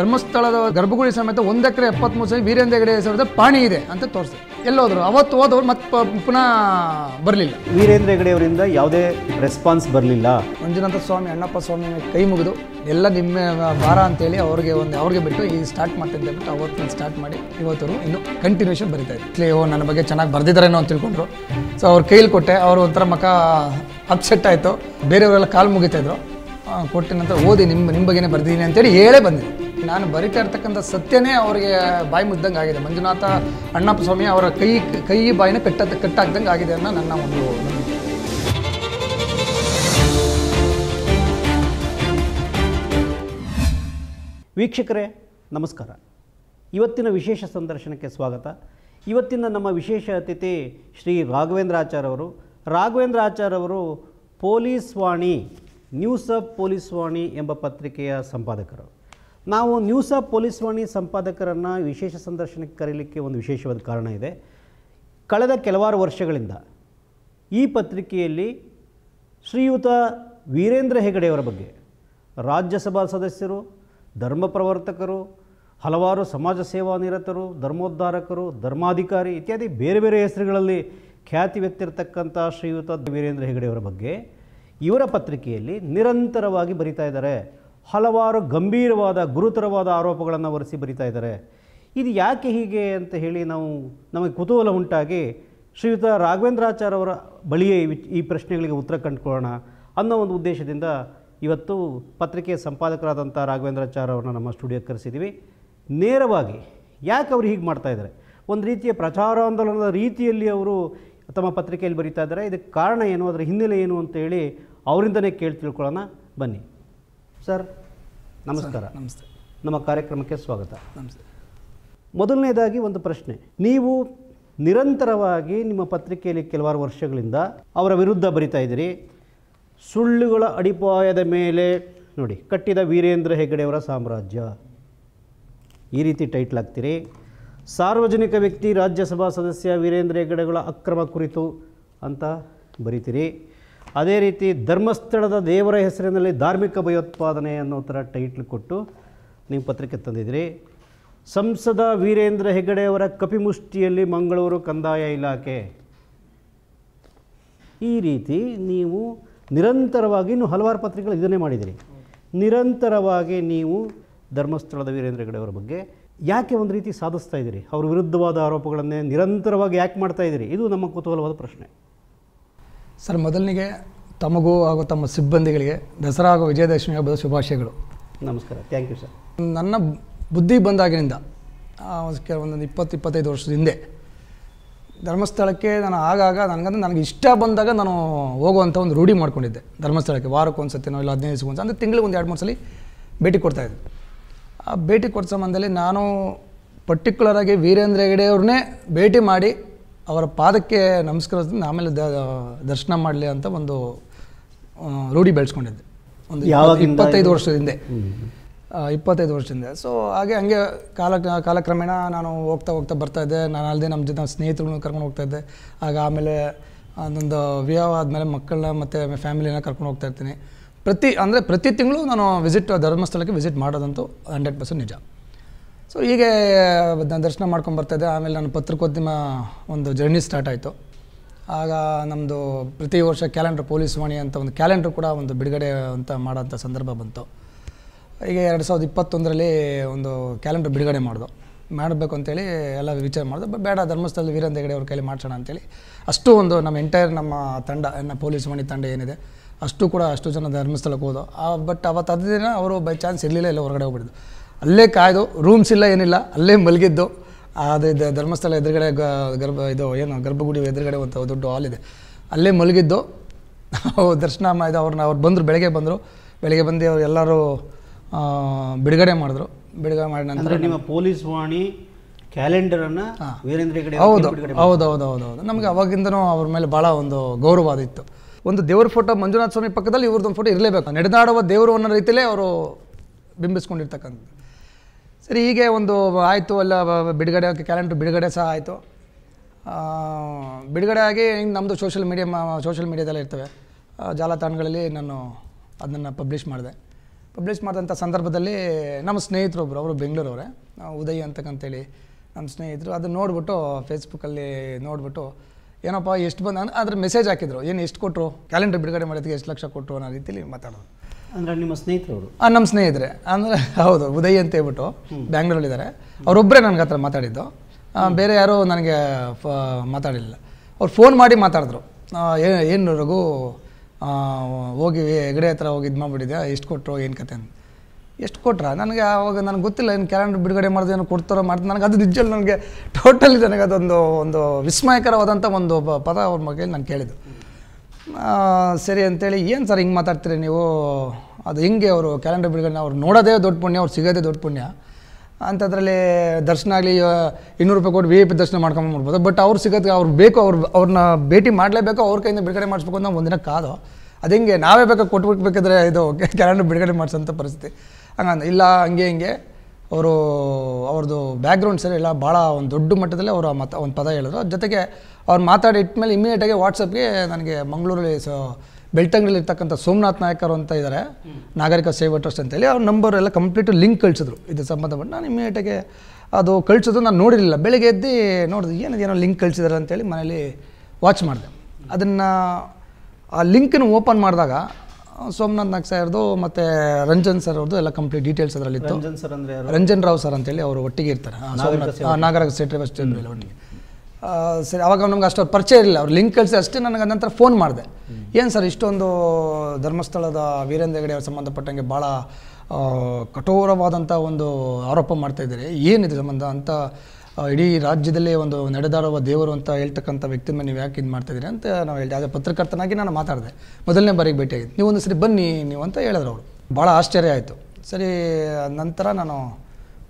ಧರ್ಮಸ್ಥಳದ ಗರ್ಭಗುಡಿ ಸಮೇತ ಒಂದು ಎಕರೆ ಎಪ್ಪತ್ಮೂರು ಸಾವಿರ ವೀರೇಂದ್ರ ಹೆಗಡೆ ಹೆಸರದ ಪಾಣಿ ಇದೆ ಅಂತ ತೋರಿಸಿದೆ ಎಲ್ಲೋದ್ರು ಅವತ್ತು ಹೋದವ್ರು ಮತ್ತೆ ಪುನಃ ಬರಲಿಲ್ಲ ವೀರೇಂದ್ರ ಹೆಗಡೆಯವರಿಂದ ಯಾವುದೇ ರೆಸ್ಪಾನ್ಸ್ ಬರಲಿಲ್ಲ ಮಂಜುನಾಥ ಸ್ವಾಮಿ ಅಣ್ಣಪ್ಪ ಸ್ವಾಮಿ ಕೈ ಮುಗಿದು ಎಲ್ಲ ನಿಮ್ಮ ಭಾರ ಅಂತೇಳಿ ಅವ್ರಿಗೆ ಒಂದು ಅವ್ರಿಗೆ ಬಿಟ್ಟು ಈ ಸ್ಟಾರ್ಟ್ ಮಾಡ್ತಿದ್ದೆ ಬಿಟ್ಟು ಅವತ್ತು ಸ್ಟಾರ್ಟ್ ಮಾಡಿ ಇವತ್ತವರು ಇನ್ನು ಕಂಟಿನ್ಯೂಷನ್ ಬರೀತಾ ಓ ನನ್ನ ಬಗ್ಗೆ ಚೆನ್ನಾಗಿ ಬರೆದಿದ್ದಾರೇನೋ ಅಂತ ತಿಳ್ಕೊಂಡ್ರು ಸೊ ಅವ್ರು ಕೈಲಿ ಕೊಟ್ಟೆ ಅವರು ಒಂಥರ ಮಕ ಅಪ್ಸೆಟ್ ಆಯಿತು ಬೇರೆಯವರೆಲ್ಲ ಕಾಲು ಮುಗಿತಾ ಕೊಟ್ಟಿನ ನಂತರ ಓದಿ ನಿಮ್ಮ ನಿಮ್ಮ ಬಗ್ಗೆ ಬರ್ದಿದ್ದೀನಿ ಅಂತೇಳಿ ಹೇಳೇ ಬಂದಿದೆ ನಾನು ಬರಿತಾ ಇರ್ತಕ್ಕಂಥ ಸತ್ಯನೇ ಅವರಿಗೆ ಬಾಯಿ ಮುದ್ದಂಗೆ ಆಗಿದೆ ಮಂಜುನಾಥ ಅಣ್ಣಪ್ಪ ಸ್ವಾಮಿ ಅವರ ಕೈ ಕೈ ಬಾಯಿನ ಕಟ್ಟ ಕಟ್ಟಾಗ್ದಂಗೆ ಆಗಿದೆ ಅನ್ನೋ ನನ್ನ ಒಂದು ವೀಕ್ಷಕರೇ ನಮಸ್ಕಾರ ಇವತ್ತಿನ ವಿಶೇಷ ಸಂದರ್ಶನಕ್ಕೆ ಸ್ವಾಗತ ಇವತ್ತಿನ ನಮ್ಮ ವಿಶೇಷ ಅತಿಥಿ ಶ್ರೀ ರಾಘವೇಂದ್ರ ಅವರು ರಾಘವೇಂದ್ರ ಅವರು police Vani news of police Vani ಎಂಬ ಪತ್ರಿಕೆಯ ಸಂಪಾದಕರು ನಾವು ನ್ಯೂಸ್ ಆಫ್ ಪೊಲೀಸ್ ವಾಣಿ ಸಂಪಾದಕರನ್ನು ವಿಶೇಷ ಸಂದರ್ಶನಕ್ಕೆ ಕರೀಲಿಕ್ಕೆ ಒಂದು ವಿಶೇಷವಾದ ಕಾರಣ ಇದೆ ಕಳೆದ ಕೆಲವಾರು ವರ್ಷಗಳಿಂದ ಈ ಪತ್ರಿಕೆಯಲ್ಲಿ ಶ್ರೀಯುತ ವೀರೇಂದ್ರ ಹೆಗಡೆಯವರ ಬಗ್ಗೆ ರಾಜ್ಯಸಭಾ ಸದಸ್ಯರು ಧರ್ಮ ಪ್ರವರ್ತಕರು ಹಲವಾರು ಸಮಾಜ ಸೇವಾ ನಿರತರು ಧರ್ಮೋದ್ಧಾರಕರು ಧರ್ಮಾಧಿಕಾರಿ ಇತ್ಯಾದಿ ಬೇರೆ ಬೇರೆ ಹೆಸರುಗಳಲ್ಲಿ ಖ್ಯಾತಿ ವ್ಯಕ್ತಿರ್ತಕ್ಕಂಥ ಶ್ರೀಯುತ ವೀರೇಂದ್ರ ಹೆಗಡೆಯವರ ಬಗ್ಗೆ ಇವರ ಪತ್ರಿಕೆಯಲ್ಲಿ ನಿರಂತರವಾಗಿ ಬರಿತಾ ಇದ್ದಾರೆ ಹಲವಾರು ಗಂಭೀರವಾದ ಗುರುತರವಾದ ಆರೋಪಗಳನ್ನು ಹೊರಿಸಿ ಬರಿತಾ ಇದ್ದಾರೆ ಇದು ಯಾಕೆ ಹೀಗೆ ಅಂತ ಹೇಳಿ ನಾವು ನಮಗೆ ಕುತೂಹಲ ಉಂಟಾಗಿ ಶ್ರೀಯುತ ಅವರ ಬಳಿಯೇ ಈ ಪ್ರಶ್ನೆಗಳಿಗೆ ಉತ್ತರ ಕಂಡುಕೊಳ್ಳೋಣ ಅನ್ನೋ ಒಂದು ಉದ್ದೇಶದಿಂದ ಇವತ್ತು ಪತ್ರಿಕೆಯ ಸಂಪಾದಕರಾದಂಥ ರಾಘವೇಂದ್ರಾಚಾರ್ಯವ್ರನ್ನ ನಮ್ಮ ಸ್ಟುಡಿಯೋ ಕರೆಸಿದ್ದೀವಿ ನೇರವಾಗಿ ಯಾಕೆ ಅವರು ಹೀಗೆ ಮಾಡ್ತಾ ಇದ್ದಾರೆ ಒಂದು ರೀತಿಯ ಪ್ರಚಾರಾಂದೋಲನದ ರೀತಿಯಲ್ಲಿ ಅವರು ತಮ್ಮ ಪತ್ರಿಕೆಯಲ್ಲಿ ಬರೀತಾ ಇದ್ದಾರೆ ಇದಕ್ಕೆ ಕಾರಣ ಏನು ಅದರ ಹಿನ್ನೆಲೆ ಏನು ಅಂತೇಳಿ ಅವರಿಂದನೇ ಕೇಳಿ ತಿಳ್ಕೊಳ್ಳೋಣ ಬನ್ನಿ ಸರ್ ನಮಸ್ಕಾರ ನಮಸ್ತೆ ನಮ್ಮ ಕಾರ್ಯಕ್ರಮಕ್ಕೆ ಸ್ವಾಗತ ನಮಸ್ತೆ ಮೊದಲನೇದಾಗಿ ಒಂದು ಪ್ರಶ್ನೆ ನೀವು ನಿರಂತರವಾಗಿ ನಿಮ್ಮ ಪತ್ರಿಕೆಯಲ್ಲಿ ಕೆಲವಾರು ವರ್ಷಗಳಿಂದ ಅವರ ವಿರುದ್ಧ ಬರಿತಾ ಇದ್ದೀರಿ ಸುಳ್ಳುಗಳ ಅಡಿಪಾಯದ ಮೇಲೆ ನೋಡಿ ಕಟ್ಟಿದ ವೀರೇಂದ್ರ ಹೆಗ್ಗಡೆಯವರ ಸಾಮ್ರಾಜ್ಯ ಈ ರೀತಿ ಟೈಟ್ಲ್ ಹಾಕ್ತೀರಿ ಸಾರ್ವಜನಿಕ ವ್ಯಕ್ತಿ ರಾಜ್ಯಸಭಾ ಸದಸ್ಯ ವೀರೇಂದ್ರ ಹೆಗ್ಗಡೆಗಳ ಅಕ್ರಮ ಕುರಿತು ಅಂತ ಬರಿತೀರಿ ಅದೇ ರೀತಿ ಧರ್ಮಸ್ಥಳದ ದೇವರ ಹೆಸರಿನಲ್ಲಿ ಧಾರ್ಮಿಕ ಭಯೋತ್ಪಾದನೆ ಅನ್ನೋ ಥರ ಟೈಟ್ಲ್ ಕೊಟ್ಟು ನೀವು ಪತ್ರಿಕೆ ತಂದಿದ್ದೀರಿ ಸಂಸದ ವೀರೇಂದ್ರ ಹೆಗಡೆಯವರ ಕಪಿಮುಷ್ಟಿಯಲ್ಲಿ ಮಂಗಳೂರು ಕಂದಾಯ ಇಲಾಖೆ ಈ ರೀತಿ ನೀವು ನಿರಂತರವಾಗಿ ಇನ್ನು ಹಲವಾರು ಪತ್ರಿಕೆಗಳು ಇದನ್ನೇ ಮಾಡಿದಿರಿ ನಿರಂತರವಾಗಿ ನೀವು ಧರ್ಮಸ್ಥಳದ ವೀರೇಂದ್ರ ಅವರ ಬಗ್ಗೆ ಯಾಕೆ ಒಂದು ರೀತಿ ಸಾಧಿಸ್ತಾ ಇದ್ದೀರಿ ಅವ್ರ ವಿರುದ್ಧವಾದ ಆರೋಪಗಳನ್ನೇ ನಿರಂತರವಾಗಿ ಯಾಕೆ ಮಾಡ್ತಾ ಇದ್ದೀರಿ ಇದು ನಮ್ಮ ಕುತೂಹಲವಾದ ಪ್ರಶ್ನೆ ಸರ್ ಮೊದಲನಿಗೆ ತಮಗೂ ಹಾಗೂ ತಮ್ಮ ಸಿಬ್ಬಂದಿಗಳಿಗೆ ದಸರಾ ಹಾಗೂ ವಿಜಯದಶಮಿ ಹಬ್ಬದ ಶುಭಾಶಯಗಳು ನಮಸ್ಕಾರ ಥ್ಯಾಂಕ್ ಯು ಸರ್ ನನ್ನ ಬುದ್ಧಿ ಬಂದಾಗಿನಿಂದ ಕೆಲವೊಂದೊಂದು ಇಪ್ಪತ್ತು ಇಪ್ಪತ್ತೈದು ವರ್ಷದ ಹಿಂದೆ ಧರ್ಮಸ್ಥಳಕ್ಕೆ ನಾನು ಆಗಾಗ ನನಗಂದ್ರೆ ನನಗೆ ಇಷ್ಟ ಬಂದಾಗ ನಾನು ಹೋಗುವಂಥ ಒಂದು ರೂಢಿ ಮಾಡ್ಕೊಂಡಿದ್ದೆ ಧರ್ಮಸ್ಥಳಕ್ಕೆ ವಾರಕ್ಕೊಂದು ಸತಿನೋ ಇಲ್ಲ ಹದಿನೈದು ಒಂದು ಅಂದರೆ ತಿಂಗಳಿಗೆ ಒಂದು ಎರಡು ಮೂರು ಸಲ ಭೇಟಿ ಕೊಡ್ತಾಯಿದ್ದೆ ಆ ಭೇಟಿ ಕೊಡೋ ಸಂಬಂಧದಲ್ಲಿ ನಾನು ಪರ್ಟಿಕ್ಯುಲರಾಗಿ ವೀರೇಂದ್ರ ಹೆಗಡೆ ಭೇಟಿ ಮಾಡಿ ಅವರ ಪಾದಕ್ಕೆ ನಮಸ್ಕಾರದಿಂದ ಆಮೇಲೆ ದರ್ಶನ ಮಾಡಲಿ ಅಂತ ಒಂದು ರೂಢಿ ಬೆಳೆಸ್ಕೊಂಡಿದ್ದೆ ಒಂದು ಇಪ್ಪತ್ತೈದು ವರ್ಷದ ಹಿಂದೆ ಇಪ್ಪತ್ತೈದು ವರ್ಷದಿಂದ ಸೊ ಹಾಗೆ ಹಂಗೆ ಕಾಲ ಕಾಲಕ್ರಮೇಣ ನಾನು ಹೋಗ್ತಾ ಹೋಗ್ತಾ ಬರ್ತಾ ಇದ್ದೆ ನಾನು ಅಲ್ಲದೆ ನಮ್ಮ ಜೊತೆ ಸ್ನೇಹಿತರನ್ನು ಕರ್ಕೊಂಡು ಹೋಗ್ತಾ ಇದ್ದೆ ಆಗ ಆಮೇಲೆ ಅದೊಂದು ವಿವಾಹ ಆದಮೇಲೆ ಮಕ್ಕಳನ್ನ ಮತ್ತು ಫ್ಯಾಮಿಲಿನ ಕರ್ಕೊಂಡು ಹೋಗ್ತಾ ಇರ್ತೀನಿ ಪ್ರತಿ ಅಂದರೆ ಪ್ರತಿ ತಿಂಗಳು ನಾನು ವಿಸಿಟ್ ಧರ್ಮಸ್ಥಳಕ್ಕೆ ವಿಸಿಟ್ ಮಾಡೋದಂತೂ ಹಂಡ್ರೆಡ್ ಪರ್ಸೆಂಟ್ ನಿಜ ಸೊ ಹೀಗೆ ನಾನು ದರ್ಶನ ಮಾಡ್ಕೊಂಡು ಬರ್ತಾಯಿದ್ದೆ ಆಮೇಲೆ ನಾನು ಪತ್ರಿಕೋದ್ಯಮ ಒಂದು ಜರ್ನಿ ಸ್ಟಾರ್ಟ್ ಆಯಿತು ಆಗ ನಮ್ಮದು ಪ್ರತಿ ವರ್ಷ ಕ್ಯಾಲೆಂಡರ್ ಪೊಲೀಸ್ ವಾಣಿ ಅಂತ ಒಂದು ಕ್ಯಾಲೆಂಡರ್ ಕೂಡ ಒಂದು ಬಿಡುಗಡೆ ಅಂತ ಮಾಡೋಂಥ ಸಂದರ್ಭ ಬಂತು ಈಗ ಎರಡು ಸಾವಿರದ ಇಪ್ಪತ್ತೊಂದರಲ್ಲಿ ಒಂದು ಕ್ಯಾಲೆಂಡರ್ ಬಿಡುಗಡೆ ಮಾಡೋದು ಮಾಡಬೇಕು ಅಂತೇಳಿ ಎಲ್ಲ ವಿಚಾರ ಮಾಡಿದೆ ಬಟ್ ಬೇಡ ಧರ್ಮಸ್ಥಳದ ವೀರೇಂದ್ರ ಹೆಗಡೆ ಅವ್ರ ಕೈಲಿ ಮಾಡಿಸೋಣ ಅಂತೇಳಿ ಅಷ್ಟು ಒಂದು ನಮ್ಮ ಎಂಟೈರ್ ನಮ್ಮ ತಂಡ ನಮ್ಮ ಪೊಲೀಸ್ ವಾಣಿ ತಂಡ ಏನಿದೆ ಅಷ್ಟು ಕೂಡ ಅಷ್ಟು ಜನ ಧರ್ಮಸ್ಥಳಕ್ಕೆ ಹೋದೋ ಬಟ್ ಅವತ್ತು ಅದೇ ದಿನ ಅವರು ಬೈ ಚಾನ್ಸ್ ಇರಲಿಲ್ಲ ಎಲ್ಲ ಹೊರಗಡೆ ಹೋಗ್ಬಿಡಿದ್ರು ಅಲ್ಲೇ ಕಾಯ್ದು ರೂಮ್ಸ್ ಇಲ್ಲ ಏನಿಲ್ಲ ಅಲ್ಲೇ ಮಲಗಿದ್ದು ಅದು ಧರ್ಮಸ್ಥಳ ಎದುರುಗಡೆ ಗರ್ಭ ಇದು ಏನು ಗರ್ಭಗುಡಿ ಎದುರುಗಡೆ ಒಂದು ದೊಡ್ಡ ಹಾಲ್ ಇದೆ ಅಲ್ಲೇ ಮಲಗಿದ್ದು ದರ್ಶನ ಮಾಡಿದ ಅವ್ರನ್ನ ಅವ್ರು ಬಂದರು ಬೆಳಗ್ಗೆ ಬಂದರು ಬೆಳಗ್ಗೆ ಬಂದು ಅವ್ರು ಎಲ್ಲರೂ ಬಿಡುಗಡೆ ಮಾಡಿದ್ರು ಬಿಡುಗಡೆ ಮಾಡಿದ ನಂತರ ನಿಮ್ಮ ಪೊಲೀಸ್ ವಾಣಿ ಕ್ಯಾಲೆಂಡರನ್ನು ಹೌದು ಹೌದು ಹೌದು ಹೌದು ಹೌದು ನಮಗೆ ಅವಾಗಿಂದನೂ ಅವ್ರ ಮೇಲೆ ಭಾಳ ಒಂದು ಗೌರವ ಆದಿತ್ತು ಒಂದು ದೇವ್ರ ಫೋಟೋ ಮಂಜುನಾಥ ಸ್ವಾಮಿ ಪಕ್ಕದಲ್ಲಿ ಇವ್ರದ್ದು ಫೋಟೋ ಇರಲೇಬೇಕು ನಡೆದಾಡುವ ದೇವರು ಅನ್ನೋ ರೀತಿಯಲ್ಲೇ ಅವರು ಬಿಂಬಿಸ್ಕೊಂಡಿರ್ತಕ್ಕಂಥ ಸರಿ ಹೀಗೆ ಒಂದು ಆಯಿತು ಅಲ್ಲ ಬಿಡುಗಡೆ ಕ್ಯಾಲೆಂಡ್ರ್ ಬಿಡುಗಡೆ ಸಹ ಆಯಿತು ಬಿಡುಗಡೆ ಆಗಿ ನಮ್ಮದು ಸೋಷಿಯಲ್ ಮೀಡಿಯಾ ಸೋಷಿಯಲ್ ಮೀಡಿಯಾದಲ್ಲೇ ಇರ್ತವೆ ಜಾಲತಾಣಗಳಲ್ಲಿ ನಾನು ಅದನ್ನು ಪಬ್ಲಿಷ್ ಮಾಡಿದೆ ಪಬ್ಲಿಷ್ ಮಾಡಿದಂಥ ಸಂದರ್ಭದಲ್ಲಿ ನಮ್ಮ ಸ್ನೇಹಿತರು ಒಬ್ಬರು ಅವರು ಬೆಂಗಳೂರವರೇ ಉದಯ್ ಅಂತಕ್ಕಂಥೇಳಿ ನಮ್ಮ ಸ್ನೇಹಿತರು ಅದನ್ನು ನೋಡಿಬಿಟ್ಟು ಫೇಸ್ಬುಕ್ಕಲ್ಲಿ ನೋಡಿಬಿಟ್ಟು ಏನಪ್ಪ ಎಷ್ಟು ಬಂದು ಅದ್ರ ಮೆಸೇಜ್ ಹಾಕಿದ್ರು ಏನು ಎಷ್ಟು ಕೊಟ್ಟರು ಕ್ಯಾಲೆಂಡರ್ ಬಿಡುಗಡೆ ಮಾಡೋದಕ್ಕೆ ಎಷ್ಟು ಲಕ್ಷ ಕೊಟ್ಟರು ಅನ್ನೋ ರೀತಿಲಿ ಮಾತಾಡೋದು ಅಂದರೆ ನಿಮ್ಮ ಸ್ನೇಹಿತರವರು ನಮ್ಮ ಸ್ನೇಹಿತರೆ ಅಂದರೆ ಹೌದು ಉದಯ್ ಅಂತ ಹೇಳ್ಬಿಟ್ಟು ಇದ್ದಾರೆ ಅವರೊಬ್ಬರೇ ನನಗೆ ಹತ್ರ ಮಾತಾಡಿದ್ದು ಬೇರೆ ಯಾರೂ ನನಗೆ ಫ ಮಾತಾಡಲಿಲ್ಲ ಅವ್ರು ಫೋನ್ ಮಾಡಿ ಮಾತಾಡಿದ್ರು ಏನು ರಘು ಹೋಗಿ ಹೆಗಡೆ ಹತ್ರ ಹೋಗಿ ಇದು ಮಾಡಿಬಿಟ್ಟಿದೆ ಎಷ್ಟು ಕೊಟ್ಟರು ಏನು ಕತೆ ಅಂತ ಎಷ್ಟು ಕೊಟ್ರ ನನಗೆ ಆವಾಗ ನನಗೆ ಗೊತ್ತಿಲ್ಲ ಏನು ಕ್ಯಾಲೆಂಡರ್ ಬಿಡುಗಡೆ ಮಾಡಿದ್ರೆ ಏನು ಕೊಡ್ತಾರೋ ಮಾಡ್ತಾರೆ ನನಗೆ ಅದು ನಿಜಲ್ಲಿ ನನಗೆ ಟೋಟಲಿ ನನಗೆ ಅದೊಂದು ಒಂದು ವಿಸ್ಮಯಕರವಾದಂಥ ಒಂದು ಪದ ಅವ್ರ ಮಗೇಲಿ ನಾನು ಕೇಳಿದ್ದು ಸರಿ ಅಂತೇಳಿ ಏನು ಸರ್ ಹಿಂಗೆ ಮಾತಾಡ್ತೀರಿ ನೀವು ಅದು ಹಿಂಗೆ ಅವರು ಕ್ಯಾಲೆಂಡರ್ ಬಿಡುಗಡೆ ಅವ್ರು ನೋಡೋದೇ ದೊಡ್ಡ ಪುಣ್ಯ ಅವ್ರು ಸಿಗೋದೇ ದೊಡ್ಡ ಪುಣ್ಯ ಅಂಥದ್ರಲ್ಲಿ ದರ್ಶನ ಆಗಲಿ ಇನ್ನೂರು ರೂಪಾಯಿ ಕೊಟ್ಟು ವಿ ಪಿ ದರ್ಶನ ಮಾಡ್ಕೊಂಬರ್ಬೋದು ಬಟ್ ಅವ್ರು ಸಿಗೋದು ಅವ್ರು ಬೇಕು ಅವ್ರು ಅವ್ರನ್ನ ಭೇಟಿ ಮಾಡಲೇಬೇಕು ಅವ್ರ ಕೈಯಿಂದ ಬಿಡುಗಡೆ ಮಾಡಿಸ್ಬೇಕು ಅಂತ ಒಂದಿನ ಕಾದು ಅದು ಹಿಂಗೆ ನಾವೇ ಬೇಕೋ ಕೊಟ್ಬಿಟ್ಬೇಕಾದ್ರೆ ಇದು ಕ್ಯಾಲೆಂಡರ್ ಬಿಡುಗಡೆ ಮಾಡಿಸೋಂಥ ಪರಿಸ್ಥಿತಿ ಹಂಗಂದು ಇಲ್ಲ ಹಂಗೆ ಹಿಂಗೆ ಅವರು ಅವ್ರದ್ದು ಬ್ಯಾಕ್ಗ್ರೌಂಡ್ ಸರಿ ಎಲ್ಲ ಭಾಳ ಒಂದು ದೊಡ್ಡ ಮಟ್ಟದಲ್ಲಿ ಅವರು ಆ ಮತ ಒಂದು ಪದ ಹೇಳಿದ್ರು ಜೊತೆಗೆ ಅವ್ರು ಮಾತಾಡಿಟ್ಮೇಲೆ ಇಮಿಡಿಯೇಟಾಗಿ ವಾಟ್ಸಪ್ಗೆ ನನಗೆ ಮಂಗಳೂರಲ್ಲಿ ಸೊ ಇರ್ತಕ್ಕಂಥ ಸೋಮನಾಥ್ ನಾಯಕರು ಅಂತ ಇದ್ದಾರೆ ನಾಗರಿಕ ಸೇವಾ ಟ್ರಸ್ಟ್ ಅಂತೇಳಿ ಅವ್ರ ನಂಬರ್ ಎಲ್ಲ ಕಂಪ್ಲೀಟ್ ಲಿಂಕ್ ಕಳಿಸಿದ್ರು ಇದು ಸಂಬಂಧಪಟ್ಟು ನಾನು ಇಮಿಡಿಯೇಟಾಗಿ ಅದು ಕಳಿಸೋದು ನಾನು ನೋಡಿರಲಿಲ್ಲ ಬೆಳಗ್ಗೆ ಎದ್ದು ನೋಡಿದೆ ಏನಿದೆ ಏನೋ ಲಿಂಕ್ ಕಳಿಸಿದಾರೆ ಅಂತೇಳಿ ಮನೇಲಿ ವಾಚ್ ಮಾಡಿದೆ ಅದನ್ನು ಆ ಲಿಂಕನ್ನು ಓಪನ್ ಮಾಡಿದಾಗ ಸೋಮನಾಥ್ ನಾಗ್ ಸರ್ದು ಮತ್ತು ರಂಜನ್ ಸರ್ ಅವ್ರದ್ದು ಎಲ್ಲ ಕಂಪ್ಲೀಟ್ ಡೀಟೇಲ್ಸ್ ಅದರಲ್ಲಿತ್ತು ರಂಜನ್ ರಾವ್ ಸರ್ ಅಂತೇಳಿ ಅವರು ಒಟ್ಟಿಗೆ ಇರ್ತಾರೆ ನಾಗರಿಕ ಸೆಟ್ರಿ ಬಸ್ ಒಟ್ಟಿಗೆ ಸರಿ ಅವಾಗ ನಮ್ಗೆ ಅಷ್ಟು ಅವ್ರು ಪರಿಚಯ ಇರಲಿಲ್ಲ ಅವ್ರು ಲಿಂಕ್ ಕಳಿಸಿ ಅಷ್ಟೇ ನನಗೆ ನಂತರ ಫೋನ್ ಮಾಡಿದೆ ಏನು ಸರ್ ಇಷ್ಟೊಂದು ಧರ್ಮಸ್ಥಳದ ವೀರೇಂದ್ರ ಹೆಗಡೆ ಅವ್ರ ಸಂಬಂಧಪಟ್ಟಂಗೆ ಭಾಳ ಕಠೋರವಾದಂಥ ಒಂದು ಆರೋಪ ಮಾಡ್ತಾ ಇದ್ದಾರೆ ಏನಿದೆ ಸಂಬಂಧ ಅಂತ ಇಡೀ ರಾಜ್ಯದಲ್ಲೇ ಒಂದು ನಡೆದಾಡುವ ದೇವರು ಅಂತ ಹೇಳ್ತಕ್ಕಂಥ ವ್ಯಕ್ತಿ ಮೇಲೆ ನೀವು ಯಾಕೆ ಇದು ಮಾಡ್ತಾಯಿದ್ದೀರಿ ಅಂತ ನಾವು ಹೇಳಿದೆ ಅದೇ ಪತ್ರಕರ್ತನಾಗಿ ನಾನು ಮಾತಾಡಿದೆ ಮೊದಲನೇ ಬಾರಿಗೆ ಆಗಿದ್ದು ನೀವು ಒಂದು ಸರಿ ಬನ್ನಿ ನೀವು ಅಂತ ಹೇಳಿದ್ರು ಅವರು ಭಾಳ ಆಶ್ಚರ್ಯ ಆಯಿತು ಸರಿ ನಂತರ ನಾನು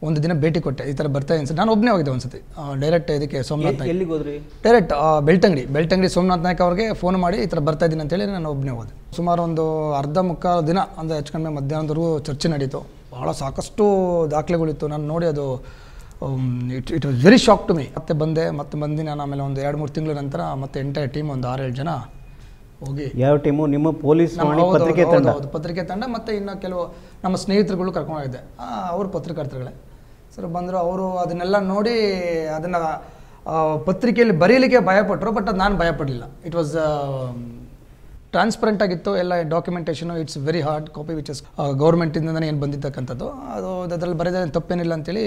ಒಂದು ದಿನ ಭೇಟಿ ಕೊಟ್ಟೆ ಈ ಥರ ಬರ್ತಾ ಇದೆ ನಾನು ಒಬ್ಬನೇ ಹೋಗಿದ್ದೆ ಒಂದ್ಸತಿ ಡೈರೆಕ್ಟ್ ಇದಕ್ಕೆ ಸೋಮನಾಥ್ ಎಲ್ಲಿಗೆ ಹೋದ್ರಿ ಡೈರೆಕ್ಟ್ ಬೆಳ್ತಂಗಡಿ ಬೆಳ್ತಂಗಡಿ ಸೋಮನಾಥ್ ನಾಯ್ಕ ಅವ್ರಿಗೆ ಫೋನ್ ಮಾಡಿ ಈ ಥರ ಬರ್ತಾ ಇದ್ದೀನಿ ಅಂತೇಳಿ ನಾನು ಒಬ್ಬನೇ ಹೋದೆ ಸುಮಾರು ಒಂದು ಅರ್ಧ ಮುಕ್ಕಾಲು ದಿನ ಅಂದರೆ ಹೆಚ್ಚು ಕಡಿಮೆ ಚರ್ಚೆ ನಡೀತು ಭಾಳ ಸಾಕಷ್ಟು ದಾಖಲೆಗಳಿತ್ತು ನಾನು ನೋಡಿ ಅದು it it was very shock to me ಮತ್ತೆ ಬಂದೆ ಮತ್ತೆ ಬಂದಿನ ನಾನು ಆಮೇಲೆ ಒಂದು ಎರಡು ಮೂರು ತಿಂಗಳ ನಂತರ ಮತ್ತೆ ಎಂಟೈರ್ ಟೀಮ್ ಒಂದು ಆರೇಳು ಜನ ಹೋಗಿ ಯಾವ ಟೀಮು ನಿಮ್ಮ ಪೊಲೀಸ್ ಪತ್ರಿಕೆ ತಂಡ ಮತ್ತೆ ಇನ್ನು ಕೆಲವು ನಮ್ಮ ಸ್ನೇಹಿತರುಗಳು ಕರ್ಕೊಂಡೋಗಿದ್ದೆ ಅವ್ರ ಪತ್ರಕರ್ತರುಗಳೇ ಸರ್ ಬಂದರು ಅವರು ಅದನ್ನೆಲ್ಲ ನೋಡಿ ಅದನ್ನು ಪತ್ರಿಕೆಯಲ್ಲಿ ಬರೀಲಿಕ್ಕೆ ಭಯಪಟ್ಟರು ಬಟ್ ಅದು ನಾನು ಭಯಪಡಲಿಲ್ಲ ಇಟ್ ವಾಸ್ ಟ್ರಾನ್ಸ್ಪರೆಂಟ್ ಆಗಿತ್ತು ಎಲ್ಲ documentation it's very hard copy which is ಗೌರ್ಮೆಂಟಿಂದನೇ ಏನು ಬಂದಿರ್ತಕ್ಕಂಥದ್ದು ಅದು ಅದರಲ್ಲಿ ಬರೆದೇ ತಪ್ಪೇನಿಲ್ಲ ಅಂತೇಳಿ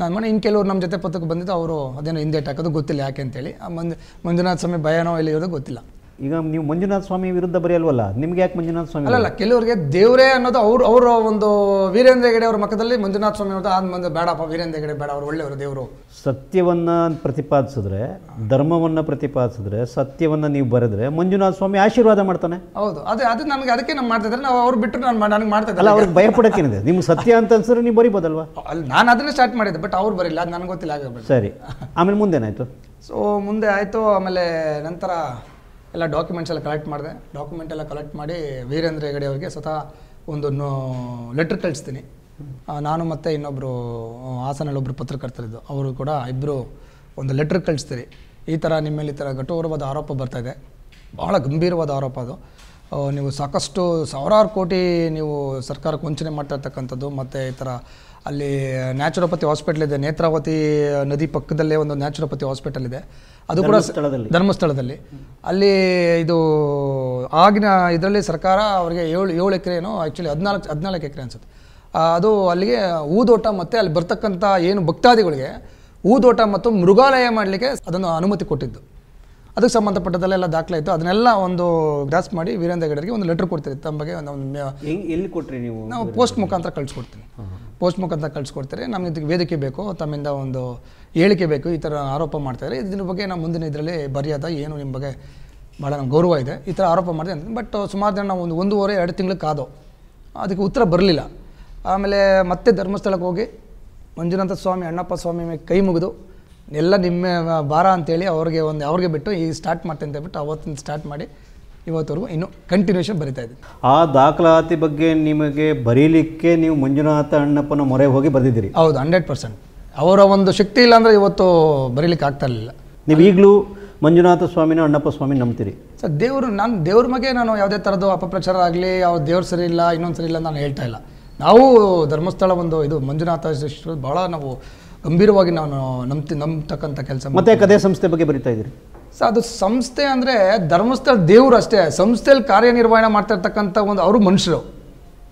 ನಾನು ಮನೆ ಇನ್ನು ಕೆಲವರು ನಮ್ಮ ಜೊತೆ ಪತ್ರಕ್ಕೆ ಬಂದಿದ್ದು ಅವರು ಅದೇನೋ ಹಿಂದೇಟ್ ಹಾಕೋದು ಗೊತ್ತಿಲ್ಲ ಯಾಕೆ ಅಂತೇಳಿ ಆ ಮಂಜು ಮಂಜುನಾಥ ಸ್ವಾಮಿ ಭಯನೋ ಇರೋದು ಗೊತ್ತಿಲ್ಲ ಈಗ ನೀವು ಮಂಜುನಾಥ ಸ್ವಾಮಿ ವಿರುದ್ಧ ಬರೆಯಲ್ವಲ್ಲ ನಿಮ್ಗೆ ಯಾಕೆ ಮಂಜುನಾಥ ಸ್ವಾಮಿ ಅಲ್ಲ ಕೆಲವರಿಗೆ ದೇವರೇ ಅನ್ನೋದು ಅವ್ರು ಅವರ ಒಂದು ವೀರೇಂದ್ರ ಹೆಗಡೆ ಅವ್ರ ಮಕ್ಕದಲ್ಲಿ ಮಂಜುನಾಥ ಸ್ವಾಮಿ ಅಂತ ಆದ ಮಂದಿ ಬೇಡಪ್ಪ ವೀರೇಂದ್ರ ಹೆಗಡೆ ಬೇಡ ಅವ್ರು ಒಳ್ಳೆಯವರು ದೇವರು ಸತ್ಯವನ್ನು ಪ್ರತಿಪಾದಿಸಿದ್ರೆ ಧರ್ಮವನ್ನು ಪ್ರತಿಪಾದಿಸಿದ್ರೆ ಸತ್ಯವನ್ನು ನೀವು ಬರೆದ್ರೆ ಮಂಜುನಾಥ ಸ್ವಾಮಿ ಆಶೀರ್ವಾದ ಮಾಡ್ತಾನೆ ಹೌದು ಅದೇ ಅದು ನನಗೆ ಅದಕ್ಕೆ ನಾನು ಮಾಡ್ತಿದ್ರೆ ನಾವು ಅವ್ರು ಬಿಟ್ಟು ನಾನು ನನಗೆ ಮಾಡ್ತಿದ್ದಲ್ಲ ಅವ್ರಿಗೆ ಏನಿದೆ ನಿಮ್ಗೆ ಸತ್ಯ ಅಂತ ಅನ್ಸಿದ್ರೆ ನೀವು ಬರಿಬೋದಲ್ವಾ ಅಲ್ಲಿ ನಾನು ಅದನ್ನೇ ಸ್ಟಾರ್ಟ್ ಮಾಡಿದ್ದೆ ಬಟ್ ಅವ್ರು ಬರಿಲ್ಲ ಅದು ನನಗೆ ಗೊತ್ತಿಲ್ಲ ಸರಿ ಆಮೇಲೆ ಮುಂದೇನಾಯ್ತು ಸೊ ಮುಂದೆ ಆಯಿತು ಆಮೇಲೆ ನಂತರ ಎಲ್ಲ ಡಾಕ್ಯುಮೆಂಟ್ಸ್ ಎಲ್ಲ ಕಲೆಕ್ಟ್ ಮಾಡಿದೆ ಡಾಕ್ಯುಮೆಂಟ್ ಎಲ್ಲ ಕಲೆಕ್ಟ್ ಮಾಡಿ ವೀರೇಂದ್ರ ಹೆಗಡೆ ಅವರಿಗೆ ಸ್ವತಃ ಒಂದು ಲೆಟ್ರ್ ಕಳಿಸ್ತೀನಿ ನಾನು ಮತ್ತು ಇನ್ನೊಬ್ಬರು ಹಾಸನಲ್ಲಿ ಒಬ್ಬರು ಪತ್ರಕರ್ತರಿದ್ದು ಅವರು ಕೂಡ ಇಬ್ಬರು ಒಂದು ಲೆಟ್ರ್ ಕಳಿಸ್ತೀರಿ ಈ ಥರ ನಿಮ್ಮ ಈ ಥರ ಘಟೋರವಾದ ಆರೋಪ ಇದೆ ಭಾಳ ಗಂಭೀರವಾದ ಆರೋಪ ಅದು ನೀವು ಸಾಕಷ್ಟು ಸಾವಿರಾರು ಕೋಟಿ ನೀವು ಸರ್ಕಾರಕ್ಕೆ ವಂಚನೆ ಮಾಡ್ತಾ ಇರ್ತಕ್ಕಂಥದ್ದು ಮತ್ತು ಈ ಥರ ಅಲ್ಲಿ ನ್ಯಾಚುರೋಪತಿ ಇದೆ ನೇತ್ರಾವತಿ ನದಿ ಪಕ್ಕದಲ್ಲೇ ಒಂದು ನ್ಯಾಚುರೋಪತಿ ಹಾಸ್ಪಿಟಲ್ ಇದೆ ಅದು ಕೂಡ ಸ್ಥಳದಲ್ಲಿ ಧರ್ಮಸ್ಥಳದಲ್ಲಿ ಅಲ್ಲಿ ಇದು ಆಗಿನ ಇದರಲ್ಲಿ ಸರ್ಕಾರ ಅವರಿಗೆ ಏಳು ಏಳು ಎಕರೆನೋ ಆ್ಯಕ್ಚುಲಿ ಹದಿನಾಲ್ಕು ಹದಿನಾಲ್ಕು ಎಕರೆ ಅನಿಸುತ್ತೆ ಅದು ಅಲ್ಲಿಗೆ ಊದೋಟ ಮತ್ತು ಅಲ್ಲಿ ಬರ್ತಕ್ಕಂಥ ಏನು ಭಕ್ತಾದಿಗಳಿಗೆ ಊದೋಟ ಮತ್ತು ಮೃಗಾಲಯ ಮಾಡಲಿಕ್ಕೆ ಅದನ್ನು ಅನುಮತಿ ಕೊಟ್ಟಿದ್ದು ಅದಕ್ಕೆ ಸಂಬಂಧಪಟ್ಟದಲ್ಲೆಲ್ಲ ದಾಖಲೆ ಇತ್ತು ಅದನ್ನೆಲ್ಲ ಒಂದು ಗ್ರಾಸ್ ಮಾಡಿ ವೀರೇಂದ್ರ ಗಡರಿಗೆ ಒಂದು ಲೆಟರ್ ಕೊಡ್ತೀರಿ ತಮ್ಮ ಬಗ್ಗೆ ಒಂದು ಎಲ್ಲಿ ಕೊಟ್ರಿ ನೀವು ನಾವು ಪೋಸ್ಟ್ ಮುಖಾಂತರ ಕಳಿಸ್ಕೊಡ್ತೀನಿ ಪೋಸ್ಟ್ ಮುಖಾಂತರ ಕಳಿಸ್ಕೊಡ್ತೀರಿ ನಮಗೆ ಇದಕ್ಕೆ ವೇದಿಕೆ ಬೇಕು ತಮ್ಮಿಂದ ಒಂದು ಹೇಳಿಕೆ ಬೇಕು ಈ ಥರ ಆರೋಪ ಮಾಡ್ತಾಯಿದ್ದಾರೆ ಇದ್ರ ಬಗ್ಗೆ ನಾವು ಮುಂದಿನ ಇದರಲ್ಲಿ ಬರೆಯೋದ ಏನು ನಿಮ್ಮ ಬಗ್ಗೆ ಭಾಳ ಗೌರವ ಇದೆ ಈ ಥರ ಆರೋಪ ಮಾಡಿದೆ ಅಂತ ಬಟ್ ಸುಮಾರು ದಿನ ನಾವು ಒಂದು ಒಂದೂವರೆ ಎರಡು ತಿಂಗಳು ಕಾದೋ ಅದಕ್ಕೆ ಉತ್ತರ ಬರಲಿಲ್ಲ ಆಮೇಲೆ ಮತ್ತೆ ಧರ್ಮಸ್ಥಳಕ್ಕೆ ಹೋಗಿ ಮಂಜುನಾಥ ಸ್ವಾಮಿ ಅಣ್ಣಪ್ಪ ಸ್ವಾಮಿ ಕೈ ಮುಗಿದು ಎಲ್ಲ ನಿಮ್ಮ ಭಾರ ಅಂತೇಳಿ ಅವ್ರಿಗೆ ಒಂದು ಅವ್ರಿಗೆ ಬಿಟ್ಟು ಈಗ ಸ್ಟಾರ್ಟ್ ಮಾಡ್ತೇನೆ ಅಂತ ಬಿಟ್ಟು ಅವತ್ತಿನ ಸ್ಟಾರ್ಟ್ ಮಾಡಿ ಇವತ್ತವರೆಗೂ ಇನ್ನೂ ಕಂಟಿನ್ಯೂಷನ್ ಬರಿತಾ ಇದ್ದೀನಿ ಆ ದಾಖಲಾತಿ ಬಗ್ಗೆ ನಿಮಗೆ ಬರೀಲಿಕ್ಕೆ ನೀವು ಮಂಜುನಾಥ ಅಣ್ಣಪ್ಪನ ಮೊರೆ ಹೋಗಿ ಬರೆದಿದ್ದೀರಿ ಹೌದು ಹಂಡ್ರೆಡ್ ಪರ್ಸೆಂಟ್ ಅವರ ಒಂದು ಶಕ್ತಿ ಅಂದರೆ ಇವತ್ತು ಬರೀಲಿಕ್ಕೆ ಆಗ್ತಾ ಇರಲಿಲ್ಲ ನೀವು ಈಗಲೂ ಮಂಜುನಾಥ ಸ್ವಾಮಿನ ಅಣ್ಣಪ್ಪ ಸ್ವಾಮಿ ನಂಬ್ತೀರಿ ಸರ್ ದೇವರು ನಾನು ದೇವ್ರ ಬಗ್ಗೆ ನಾನು ಯಾವುದೇ ಥರದ್ದು ಅಪಪ್ರಚಾರ ಆಗಲಿ ಅವ್ರ ದೇವ್ರು ಸರಿ ಇಲ್ಲ ಇನ್ನೊಂದು ಸರಿ ಇಲ್ಲ ನಾನು ಹೇಳ್ತಾ ಇಲ್ಲ ನಾವು ಧರ್ಮಸ್ಥಳ ಒಂದು ಇದು ಮಂಜುನಾಥ ಭಾಳ ನಾವು ಗಂಭೀರವಾಗಿ ನಾನು ನಂಬ್ತಿ ನಂಬತಕ್ಕಂಥ ಕೆಲಸ ಮತ್ತೆ ಕದೇ ಸಂಸ್ಥೆ ಬಗ್ಗೆ ಬರಿತಾ ಇದ್ದೀರಿ ಸರ್ ಅದು ಸಂಸ್ಥೆ ಅಂದರೆ ಧರ್ಮಸ್ಥಳ ದೇವರು ಅಷ್ಟೇ ಸಂಸ್ಥೆಯಲ್ಲಿ ಕಾರ್ಯನಿರ್ವಹಣೆ ಮಾಡ್ತಾ ಇರ್ತಕ್ಕಂಥ ಒಂದು ಅವರು ಮನುಷ್ಯರು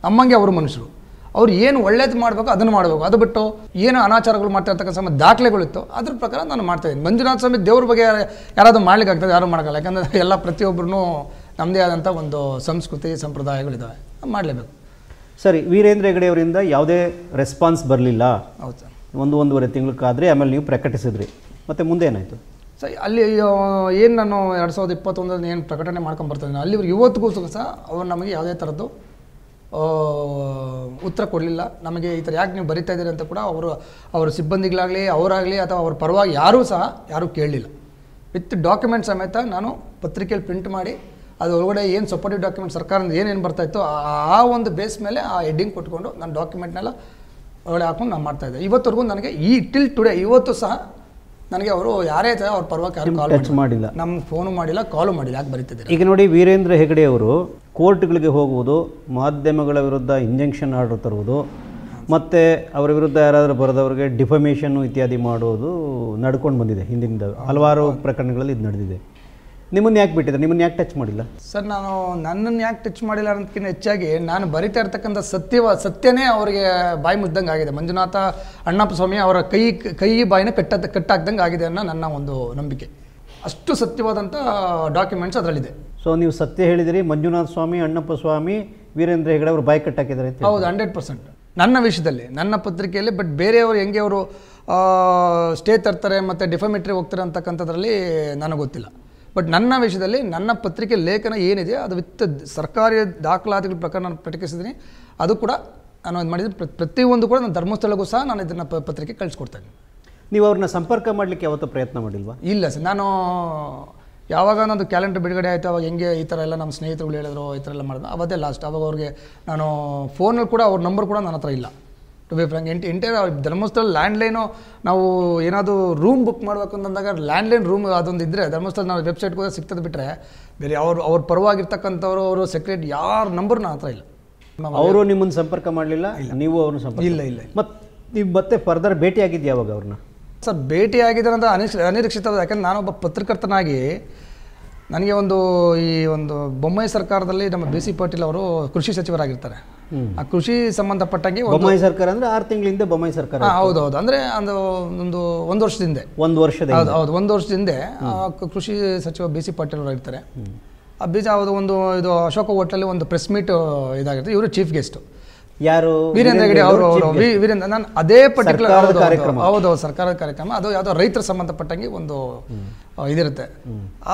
ನಮ್ಮಂಗೆ ಅವರು ಮನುಷ್ಯರು ಅವ್ರು ಏನು ಒಳ್ಳೇದು ಮಾಡಬೇಕು ಅದನ್ನು ಮಾಡಬೇಕು ಅದು ಬಿಟ್ಟು ಏನು ಅನಾಚಾರಗಳು ಮಾಡ್ತಾ ಇರ್ತಕ್ಕಂಥ ಸಮಯ ದಾಖಲೆಗಳಿತ್ತು ಅದ್ರ ಪ್ರಕಾರ ನಾನು ಮಾಡ್ತಾಯಿದ್ದೀನಿ ಮಂಜುನಾಥ ಸ್ವಾಮಿ ದೇವ್ರ ಬಗ್ಗೆ ಯಾರಾದರೂ ಮಾಡ್ಲಿಕ್ಕಾಗ್ತದೆ ಯಾರು ಮಾಡೋಕ್ಕಲ್ಲ ಯಾಕಂದರೆ ಎಲ್ಲ ಪ್ರತಿಯೊಬ್ಬರೂ ನಮ್ಮದೇ ಆದಂಥ ಒಂದು ಸಂಸ್ಕೃತಿ ಸಂಪ್ರದಾಯಗಳಿದ್ದಾವೆ ಮಾಡಲೇಬೇಕು ಸರಿ ವೀರೇಂದ್ರ ಹೆಗಡೆಯವರಿಂದ ಅವರಿಂದ ಯಾವುದೇ ರೆಸ್ಪಾನ್ಸ್ ಬರಲಿಲ್ಲ ಹೌದು ಸರ್ ಒಂದು ಒಂದೂವರೆ ತಿಂಗಳಕ್ಕಾದರೆ ಆಮೇಲೆ ನೀವು ಪ್ರಕಟಿಸಿದ್ರಿ ಮತ್ತು ಮುಂದೆ ಏನಾಯಿತು ಸರಿ ಅಲ್ಲಿ ಏನು ನಾನು ಎರಡು ಸಾವಿರದ ಇಪ್ಪತ್ತೊಂದರಲ್ಲಿ ಏನು ಪ್ರಕಟಣೆ ಮಾಡ್ಕೊಂಡು ಬರ್ತಾಯಿದ್ದೀನಿ ಅಲ್ಲಿ ಇವತ್ತಿಗೂ ಸಹ ಅವ್ರು ನಮಗೆ ಯಾವುದೇ ಥರದ್ದು ಉತ್ತರ ಕೊಡಲಿಲ್ಲ ನಮಗೆ ಈ ಥರ ಯಾಕೆ ನೀವು ಬರಿತಾ ಇದ್ದೀರಿ ಅಂತ ಕೂಡ ಅವರು ಅವರ ಸಿಬ್ಬಂದಿಗಳಾಗಲಿ ಅವರಾಗಲಿ ಅಥವಾ ಅವ್ರ ಪರವಾಗಿ ಯಾರೂ ಸಹ ಯಾರೂ ಕೇಳಲಿಲ್ಲ ವಿತ್ ಡಾಕ್ಯುಮೆಂಟ್ ಸಮೇತ ನಾನು ಪತ್ರಿಕೆಯಲ್ಲಿ ಪ್ರಿಂಟ್ ಮಾಡಿ ಅದು ಒಳಗಡೆ ಏನು ಸಪೋರ್ಟಿವ್ ಡಾಕ್ಯುಮೆಂಟ್ ಸರ್ಕಾರದಿಂದ ಏನೇನು ಬರ್ತಾಯಿತ್ತು ಆ ಒಂದು ಬೇಸ್ ಮೇಲೆ ಆ ಹೆಡ್ಡಿಂಗ್ ಕೊಟ್ಕೊಂಡು ನಾನು ಡಾಕ್ಯುಮೆಂಟ್ನೆಲ್ಲ ಒಳಗಡೆ ಹಾಕೊಂಡು ನಾನು ಮಾಡ್ತಾಯಿದ್ದೆ ಇವತ್ತರೆಗೂ ನನಗೆ ಈ ಟಿಲ್ ಟುಡೇ ಇವತ್ತು ಸಹ ನನಗೆ ಅವರು ಯಾರೇ ತರ ಅವ್ರ ಪರವಾಗಿ ಯಾರು ಕಾಲ್ ಟಚ್ ಮಾಡಿಲ್ಲ ನಮ್ಮ ಫೋನು ಮಾಡಿಲ್ಲ ಕಾಲು ಮಾಡಿಲ್ಲ ಯಾಕೆ ಬರೀತಿದ್ದಾರೆ ಈಗ ನೋಡಿ ವೀರೇಂದ್ರ ಹೆಗಡೆ ಅವರು ಕೋರ್ಟ್ಗಳಿಗೆ ಹೋಗುವುದು ಮಾಧ್ಯಮಗಳ ವಿರುದ್ಧ ಇಂಜೆಕ್ಷನ್ ಆರ್ಡರ್ ತರುವುದು ಮತ್ತು ಅವರ ವಿರುದ್ಧ ಯಾರಾದರೂ ಬರೆದವ್ರಿಗೆ ಡಿಫಮೇಷನ್ನು ಇತ್ಯಾದಿ ಮಾಡುವುದು ನಡ್ಕೊಂಡು ಬಂದಿದೆ ಹಿಂದಿನಿಂದ ಹಲವಾರು ಪ್ರಕರಣಗಳಲ್ಲಿ ಇದು ನಡೆದಿದೆ ನಿಮ್ಮನ್ನು ಯಾಕೆ ಬಿಟ್ಟಿದ್ದಾರೆ ನಿಮ್ಮನ್ನು ಯಾಕೆ ಟಚ್ ಮಾಡಿಲ್ಲ ಸರ್ ನಾನು ನನ್ನನ್ನು ಯಾಕೆ ಟಚ್ ಮಾಡಿಲ್ಲ ಅನ್ನೋದಕ್ಕಿಂತ ಹೆಚ್ಚಾಗಿ ನಾನು ಬರಿತಾ ಇರ್ತಕ್ಕಂಥ ಸತ್ಯವ ಸತ್ಯನೇ ಅವರಿಗೆ ಬಾಯಿ ಮುದ್ದಂಗೆ ಆಗಿದೆ ಮಂಜುನಾಥ ಅಣ್ಣಪ್ಪ ಸ್ವಾಮಿ ಅವರ ಕೈ ಕೈ ಬಾಯಿನ ಕಟ್ಟ ಕಟ್ಟಾಕ್ದಂಗೆ ಆಗಿದೆ ಅನ್ನೋ ನನ್ನ ಒಂದು ನಂಬಿಕೆ ಅಷ್ಟು ಸತ್ಯವಾದಂಥ ಡಾಕ್ಯುಮೆಂಟ್ಸ್ ಅದರಲ್ಲಿದೆ ಸೊ ನೀವು ಸತ್ಯ ಹೇಳಿದಿರಿ ಮಂಜುನಾಥ ಸ್ವಾಮಿ ಅಣ್ಣಪ್ಪ ಸ್ವಾಮಿ ವೀರೇಂದ್ರ ಹೆಗಡೆ ಅವರು ಬಾಯಿ ಕಟ್ಟಾಕಿದ್ದಾರೆ ಹೌದು ಹಂಡ್ರೆಡ್ ಪರ್ಸೆಂಟ್ ನನ್ನ ವಿಷಯದಲ್ಲಿ ನನ್ನ ಪತ್ರಿಕೆಯಲ್ಲಿ ಬಟ್ ಬೇರೆಯವರು ಹೆಂಗೆ ಅವರು ಸ್ಟೇ ತರ್ತಾರೆ ಮತ್ತು ಡಿಫಮೆಟ್ರಿ ಹೋಗ್ತಾರೆ ಅಂತಕ್ಕಂಥದ್ರಲ್ಲಿ ನನಗೆ ಗೊತ್ತಿಲ್ಲ ಬಟ್ ನನ್ನ ವಿಷಯದಲ್ಲಿ ನನ್ನ ಪತ್ರಿಕೆ ಲೇಖನ ಏನಿದೆ ಅದು ವಿತ್ ಸರ್ಕಾರಿ ದಾಖಲಾತಿಗಳ ಪ್ರಕಾರ ನಾನು ಪ್ರಕಟಿಸಿದ್ದೀನಿ ಅದು ಕೂಡ ನಾನು ಇದು ಮಾಡಿದ್ದೀನಿ ಪ್ರತಿಯೊಂದು ಕೂಡ ನಾನು ಧರ್ಮಸ್ಥಳಕ್ಕೂ ಸಹ ನಾನು ಇದನ್ನು ಪತ್ರಿಕೆ ಕಳಿಸ್ಕೊಡ್ತೇನೆ ನೀವು ಅವ್ರನ್ನ ಸಂಪರ್ಕ ಮಾಡಲಿಕ್ಕೆ ಯಾವತ್ತೂ ಪ್ರಯತ್ನ ಮಾಡಿಲ್ವಾ ಇಲ್ಲ ಸರ್ ನಾನು ಯಾವಾಗ ನನ್ನದು ಕ್ಯಾಲೆಂಡರ್ ಬಿಡುಗಡೆ ಆಯಿತು ಅವಾಗ ಹೆಂಗೆ ಈ ಥರ ಎಲ್ಲ ನಮ್ಮ ಸ್ನೇಹಿತರುಗಳು ಹೇಳಿದ್ರು ಈ ಥರ ಎಲ್ಲ ಮಾಡಿದ್ರು ಅವತ್ತೇ ಲಾಸ್ಟ್ ಅವಾಗ ಅವ್ರಿಗೆ ನಾನು ಫೋನಲ್ಲಿ ಕೂಡ ಅವ್ರ ನಂಬರ್ ಕೂಡ ನನ್ನ ಹತ್ರ ಇಲ್ಲ ಟು ಬಿ ಫ್ರಾಂಕ್ ಎಂಟು ಎಂಟೇ ಧರ್ಮಸ್ಥಳ ಲ್ಯಾಂಡ್ಲೈನು ನಾವು ಏನಾದರೂ ರೂಮ್ ಬುಕ್ ಮಾಡಬೇಕು ಅಂತಂದಾಗ ಲ್ಯಾಂಡ್ಲೈನ್ ರೂಮ್ ಅದೊಂದು ಇದ್ದರೆ ಧರ್ಮಸ್ಥಳ ನಾವು ವೆಬ್ಸೈಟ್ ಕೂಡ ಸಿಗ್ತದೆ ಬಿಟ್ಟರೆ ಬೇರೆ ಅವ್ರು ಅವ್ರ ಪರವಾಗಿರ್ತಕ್ಕಂಥವ್ರು ಅವರು ಸೆಕ್ರೆಟ್ ಯಾರ ನಂಬರ್ ನನ್ನ ಹತ್ರ ಇಲ್ಲ ಅವರು ನಿಮ್ಮನ್ನು ಸಂಪರ್ಕ ಮಾಡಲಿಲ್ಲ ನೀವು ಅವ್ರನ್ನ ಸಂಪರ್ಕ ಇಲ್ಲ ಇಲ್ಲ ಮತ್ತು ನೀವು ಮತ್ತೆ ಫರ್ದರ್ ಭೇಟಿ ಆಗಿದ್ದು ಯಾವಾಗ ಅವ್ರನ್ನ ಸರ್ ಭೇಟಿ ಆಗಿದ್ದಾರೆ ಅಂತ ಅನಿರೀಕ್ಷಿತ ಯಾಕಂದ್ರೆ ನಾನೊಬ್ಬ ಪತ್ರಕರ್ತನಾಗಿ ನನಗೆ ಒಂದು ಈ ಒಂದು ಬೊಮ್ಮಾಯಿ ಸರ್ಕಾರದಲ್ಲಿ ನಮ್ಮ ಬಿ ಸಿ ಪಾಟೀಲ್ ಅವರು ಕೃಷಿ ಸಚಿವರಾಗಿರ್ತಾರೆ ಆ ಕೃಷಿ ಸಂಬಂಧಪಟ್ಟಾಗಿ ಬೊಮ್ಮಾಯಿ ಸರ್ಕಾರ ಅಂದ್ರೆ ಆರು ತಿಂಗಳಿಂದ ಬೊಮ್ಮಾಯಿ ಸರ್ಕಾರ ಹೌದು ಹೌದು ಅಂದ್ರೆ ಒಂದು ಒಂದು ಒಂದು ವರ್ಷದಿಂದ ಒಂದು ವರ್ಷದ ಹೌದು ಹೌದು ಒಂದು ವರ್ಷದ ಕೃಷಿ ಸಚಿವ ಬಿ ಸಿ ಪಾಟೀಲ್ ಇರ್ತಾರೆ ಆ ಬೀಜ ಒಂದು ಇದು ಅಶೋಕ ಹೋಟ್ಲಲ್ಲಿ ಒಂದು ಪ್ರೆಸ್ ಮೀಟ್ ಇದಾಗಿರುತ್ತೆ ಇವರು ಚೀಫ್ ಗೆಸ್ಟ್ ಯಾರು ವೀರೇಂದ್ರ ಅವರು ವೀರೇಂದ್ರ ನಾನು ಅದೇ ಪರ್ಟಿಕ್ಯುಲರ್ ಹೌದು ಸರ್ಕಾರದ ಕಾರ್ಯಕ್ರಮ ಅದು ಯಾವುದೋ ರೈತರ ಸಂಬಂಧಪಟ್ಟಂಗೆ ಒಂದು ಇದಿರುತ್ತೆ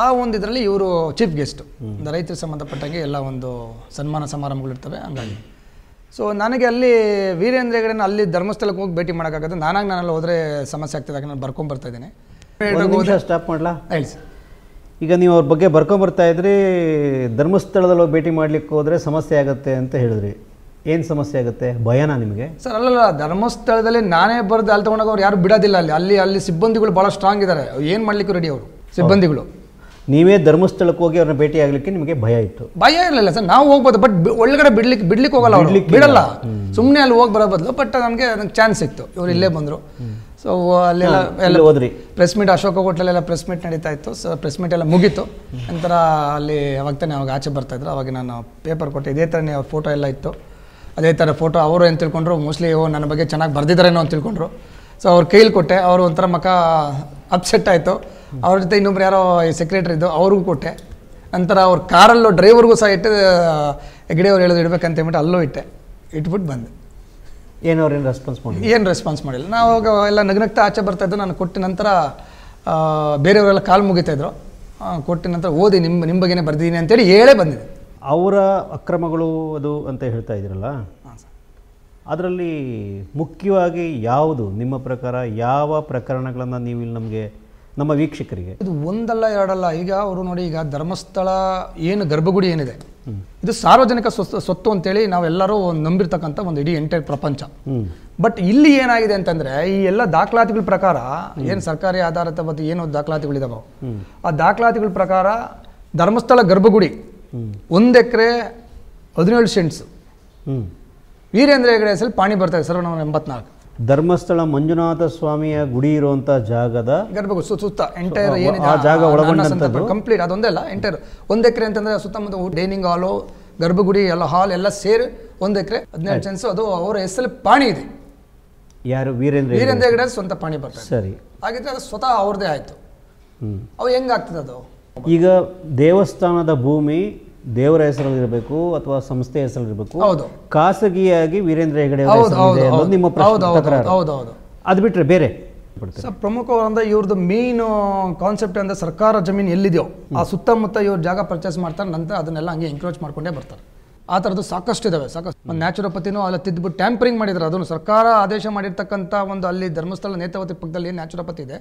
ಆ ಒಂದು ಇದರಲ್ಲಿ ಇವರು ಚೀಫ್ ಗೆಸ್ಟ್ ರೈತರ ಸಂಬಂಧಪಟ್ಟಂಗೆ ಎಲ್ಲ ಒಂದು ಸನ್ಮಾನ ಸಮಾರಂಭಗಳು ಇರ್ತವೆ ಹಂಗಾಗಿ ಸೊ ನನಗೆ ಅಲ್ಲಿ ವೀರೇಂದ್ರ ಅಲ್ಲಿ ಧರ್ಮಸ್ಥಳಕ್ಕೆ ಹೋಗಿ ಭೇಟಿ ಮಾಡೋಕ್ಕಾಗುತ್ತೆ ನಾನಾಗ ನಾನಲ್ಲಿ ಹೋದ್ರೆ ಸಮಸ್ಯೆ ಆಗ್ತದೆ ನಾನು ಬರ್ತಾ ಇದ್ದೀನಿ ಸ್ಟಾಪ್ ಮಾಡಲಾ ಹೇಳಿ ಈಗ ನೀವು ಅವ್ರ ಬಗ್ಗೆ ಬರ್ಕೊಂಬರ್ತಾ ಇದ್ರಿ ಧರ್ಮಸ್ಥಳದಲ್ಲಿ ಭೇಟಿ ಮಾಡ್ಲಿಕ್ಕೆ ಹೋದ್ರೆ ಸಮಸ್ಯೆ ಆಗುತ್ತೆ ಅಂತ ಹೇಳಿದ್ರಿ ಏನು ಸಮಸ್ಯೆ ಆಗುತ್ತೆ ಭಯನಾ ನಿಮಗೆ ಸರ್ ಅಲ್ಲಲ್ಲ ಧರ್ಮಸ್ಥಳದಲ್ಲಿ ನಾನೇ ಬರೆದು ಅಲ್ಲಿ ತೊಗೊಂಡಾಗ ಅವ್ರು ಯಾರು ಬಿಡೋದಿಲ್ಲ ಅಲ್ಲಿ ಅಲ್ಲಿ ಅಲ್ಲಿ ಸಿಬ್ಬಂದಿಗಳು ಭಾಳ ಸ್ಟ್ರಾಂಗ್ ಇದ್ದಾರೆ ಏನು ಮಾಡಲಿಕ್ಕೂ ರೆಡಿ ಅವರು ಸಿಬ್ಬಂದಿಗಳು ನೀವೇ ಧರ್ಮಸ್ಥಳಕ್ಕೆ ಹೋಗಿ ಅವ್ರನ್ನ ಭೇಟಿ ಆಗಲಿಕ್ಕೆ ನಿಮಗೆ ಭಯ ಇತ್ತು ಭಯ ಇರಲಿಲ್ಲ ಸರ್ ನಾವು ಹೋಗ್ಬೋದು ಬಟ್ ಒಳಗಡೆ ಬಿಡ್ಲಿಕ್ಕೆ ಬಿಡ್ಲಿಕ್ಕೆ ಹೋಗಲ್ಲ ಅವ್ರು ಬಿಡಲ್ಲ ಸುಮ್ಮನೆ ಅಲ್ಲಿ ಹೋಗಿ ಬರೋ ಬದಲು ಬಟ್ ನನಗೆ ನನಗೆ ಚಾನ್ಸ್ ಸಿಕ್ತು ಇವರು ಇಲ್ಲೇ ಬಂದರು ಸೊ ಅಲ್ಲೆಲ್ಲ ಎಲ್ಲ ಹೋದ್ರಿ ಪ್ರೆಸ್ ಮೀಟ್ ಅಶೋಕ ಹೋಟ್ಲಲ್ಲೆಲ್ಲ ಪ್ರೆಸ್ ಮೀಟ್ ನಡೀತಾ ಇತ್ತು ಸೊ ಪ್ರೆಸ್ ಮೀಟ್ ಎಲ್ಲ ಮುಗೀತು ನಂತರ ಅಲ್ಲಿ ಅವಾಗ ತಾನೇ ಅವಾಗ ಆಚೆ ಇದ್ರು ಅವಾಗ ನಾನು ಪೇಪರ್ ಕೊಟ್ಟೆ ಇದೇ ಥರನೇ ಅವ್ರ ಫೋಟೋ ಎಲ್ಲ ಇತ್ತು ಅದೇ ಥರ ಫೋಟೋ ಅವರು ಏನು ತಿಳ್ಕೊಂಡ್ರು ಮೋಸ್ಟ್ಲಿ ಓ ನನ್ನ ಬಗ್ಗೆ ಚೆನ್ನಾಗಿ ಬರ್ದಿದ್ದಾರೇನೋ ಅಂತ ತಿಳ್ಕೊಂಡ್ರು ಸೊ ಅವ್ರ ಕೈಲಿ ಕೊಟ್ಟೆ ಅವರು ಒಂಥರ ಮಕ್ಕ ಅಪ್ಸೆಟ್ ಆಯಿತು ಅವ್ರ ಜೊತೆ ಇನ್ನೊಬ್ರು ಯಾರೋ ಸೆಕ್ರೆಟರಿ ಇದ್ದು ಅವ್ರಿಗೂ ಕೊಟ್ಟೆ ನಂತರ ಅವ್ರ ಕಾರಲ್ಲೂ ಡ್ರೈವರ್ಗೂ ಸಹ ಇಟ್ಟು ಹೆಗ್ಡೆ ಅವ್ರು ಹೇಳೋದು ಇಡಬೇಕಂತ ಹೇಳ್ಬಿಟ್ಟು ಅಲ್ಲೂ ಇಟ್ಟೆ ಇಟ್ಬಿಟ್ಟು ಬಂದೆ ಏನು ಅವ್ರೇನು ರೆಸ್ಪಾನ್ಸ್ ಮಾಡಿ ಏನು ರೆಸ್ಪಾನ್ಸ್ ಮಾಡಿಲ್ಲ ನಾವು ಅವಾಗ ಎಲ್ಲ ನಗ್ನಗ್ತಾ ಆಚೆ ಬರ್ತಾಯಿದ್ದು ನಾನು ಕೊಟ್ಟ ನಂತರ ಬೇರೆಯವರೆಲ್ಲ ಕಾಲು ಮುಗಿತಾಯಿದ್ರು ಕೊಟ್ಟ ನಂತರ ಓದಿ ನಿಮ್ಮ ನಿಮ್ಮ ಬಗ್ಗೆನೇ ಬರ್ದಿದ್ದೀನಿ ಅಂತೇಳಿ ಹೇಳೇ ಬಂದಿದೆ ಅವರ ಅಕ್ರಮಗಳು ಅದು ಅಂತ ಹೇಳ್ತಾ ಇದ್ದೀರಲ್ಲ ಅದರಲ್ಲಿ ಮುಖ್ಯವಾಗಿ ಯಾವುದು ನಿಮ್ಮ ಪ್ರಕಾರ ಯಾವ ಪ್ರಕರಣಗಳನ್ನು ನೀವು ಇಲ್ಲಿ ನಮಗೆ ನಮ್ಮ ವೀಕ್ಷಕರಿಗೆ ಇದು ಒಂದಲ್ಲ ಎರಡಲ್ಲ ಈಗ ಅವರು ನೋಡಿ ಈಗ ಧರ್ಮಸ್ಥಳ ಏನು ಗರ್ಭಗುಡಿ ಏನಿದೆ ಇದು ಸಾರ್ವಜನಿಕ ಸ್ವತ್ತು ಅಂತೇಳಿ ನಾವೆಲ್ಲರೂ ನಂಬಿರ್ತಕ್ಕಂಥ ಒಂದು ಇಡೀ ಎಂಟೈರ್ ಪ್ರಪಂಚ ಬಟ್ ಇಲ್ಲಿ ಏನಾಗಿದೆ ಅಂತಂದ್ರೆ ಈ ಎಲ್ಲ ದಾಖಲಾತಿಗಳ ಪ್ರಕಾರ ಏನು ಸರ್ಕಾರಿ ಆಧಾರಿತ ಏನು ದಾಖಲಾತಿಗಳಿದಾವೆ ಆ ದಾಖಲಾತಿಗಳ ಪ್ರಕಾರ ಧರ್ಮಸ್ಥಳ ಗರ್ಭಗುಡಿ ಒಂದು ಎಕರೆ ಹದಿನೇಳು ಸೆಂಟ್ಸು ವೀರೇಂದ್ರ ಹೆಗಡೆ ಹೆಸರು ಪಾಣಿ ಬರ್ತದೆ ಸರ್ ನಾವು ಎಂಬತ್ನಾಲ್ಕು ಧರ್ಮಸ್ಥಳ ಮಂಜುನಾಥ ಸ್ವಾಮಿಯ ಗುಡಿ ಇರುವಂತಹ ಜಾಗದ ಗರ್ಭಗುಡಿ ಸುತ್ತ ಎಂಟೈರ್ ಏನಿದೆ ಜಾಗ ಕಂಪ್ಲೀಟ್ ಅದೊಂದೇ ಅಲ್ಲ ಎಂಟೈರ್ ಒಂದು ಎಕರೆ ಅಂತಂದ್ರೆ ಸುತ್ತಮುತ್ತ ಡೈನಿಂಗ್ ಹಾಲು ಗರ್ಭಗುಡಿ ಎಲ್ಲ ಹಾಲ್ ಎಲ್ಲ ಸೇರಿ ಒಂದು ಎಕರೆ ಹದಿನೇಳು ಸೆಂಟ್ಸ್ ಅದು ಅವರ ಹೆಸರು ಪಾಣಿ ಇದೆ ಯಾರು ವೀರೇಂದ್ರ ವೀರೇಂದ್ರ ಹೆಗಡೆ ಸ್ವಂತ ಪಾಣಿ ಬರ್ತಾರೆ ಸರಿ ಹಾಗಿದ್ರೆ ಅದು ಸ್ವತಃ ಅವ್ರದೇ ಆಯಿತು ಅವು ಹೆಂಗಾಗ್ತದೆ ಅದು ಈಗ ದೇವಸ್ಥಾನದ ಭೂಮಿ ದೇವರ ಹೆಸರಲ್ಲಿ ಇರಬೇಕು ಅಥವಾ ಸಂಸ್ಥೆ ಹೆಸರಲ್ಲಿ ಇರಬೇಕು ಖಾಸಗಿಯಾಗಿ ವೀರೇಂದ್ರ ಹೆಗಡೆ ನಿಮ್ಮ ಅದು ಬಿಟ್ರೆ ಬೇರೆ ಸರ್ ಪ್ರಮುಖವಾದ ಇವ್ರದ್ದು ಮೇನ್ ಕಾನ್ಸೆಪ್ಟ್ ಅಂದ್ರೆ ಸರ್ಕಾರ ಜಮೀನು ಎಲ್ಲಿದೆಯೋ ಆ ಸುತ್ತಮುತ್ತ ಇವ್ರು ಜಾಗ ಪರ್ಚೇಸ್ ಮಾಡ್ತಾರೆ ನಂತರ ಅದನ್ನೆಲ್ಲ ಹಂಗೆ ಎಂಕ್ರೋಚ್ ಮಾಡ್ಕೊಂಡೇ ಬರ್ತಾರೆ ಆ ಥರದ್ದು ಸಾಕಷ್ಟು ಇದಾವೆ ಸಾಕಷ್ಟು ಒಂದು ನ್ಯಾಚುರೋಪತಿನೂ ಅಲ್ಲ ತಿದ್ದುಬಿಟ್ಟು ಟ್ಯಾಂಪರಿಂಗ್ ಮಾಡಿದ್ರು ಅದನ್ನು ಸರ್ಕಾರ ಆದೇಶ ಮಾಡಿರ್ತಕ್ಕಂಥ ಒಂದು ಅಲ್ಲಿ ಧರ್ಮಸ್ಥಳ ನೇತಾವತಿ ಪಕ್ಕದಲ್ಲಿ ನ್ಯಾಚುರೋಪತಿ ಇದೆ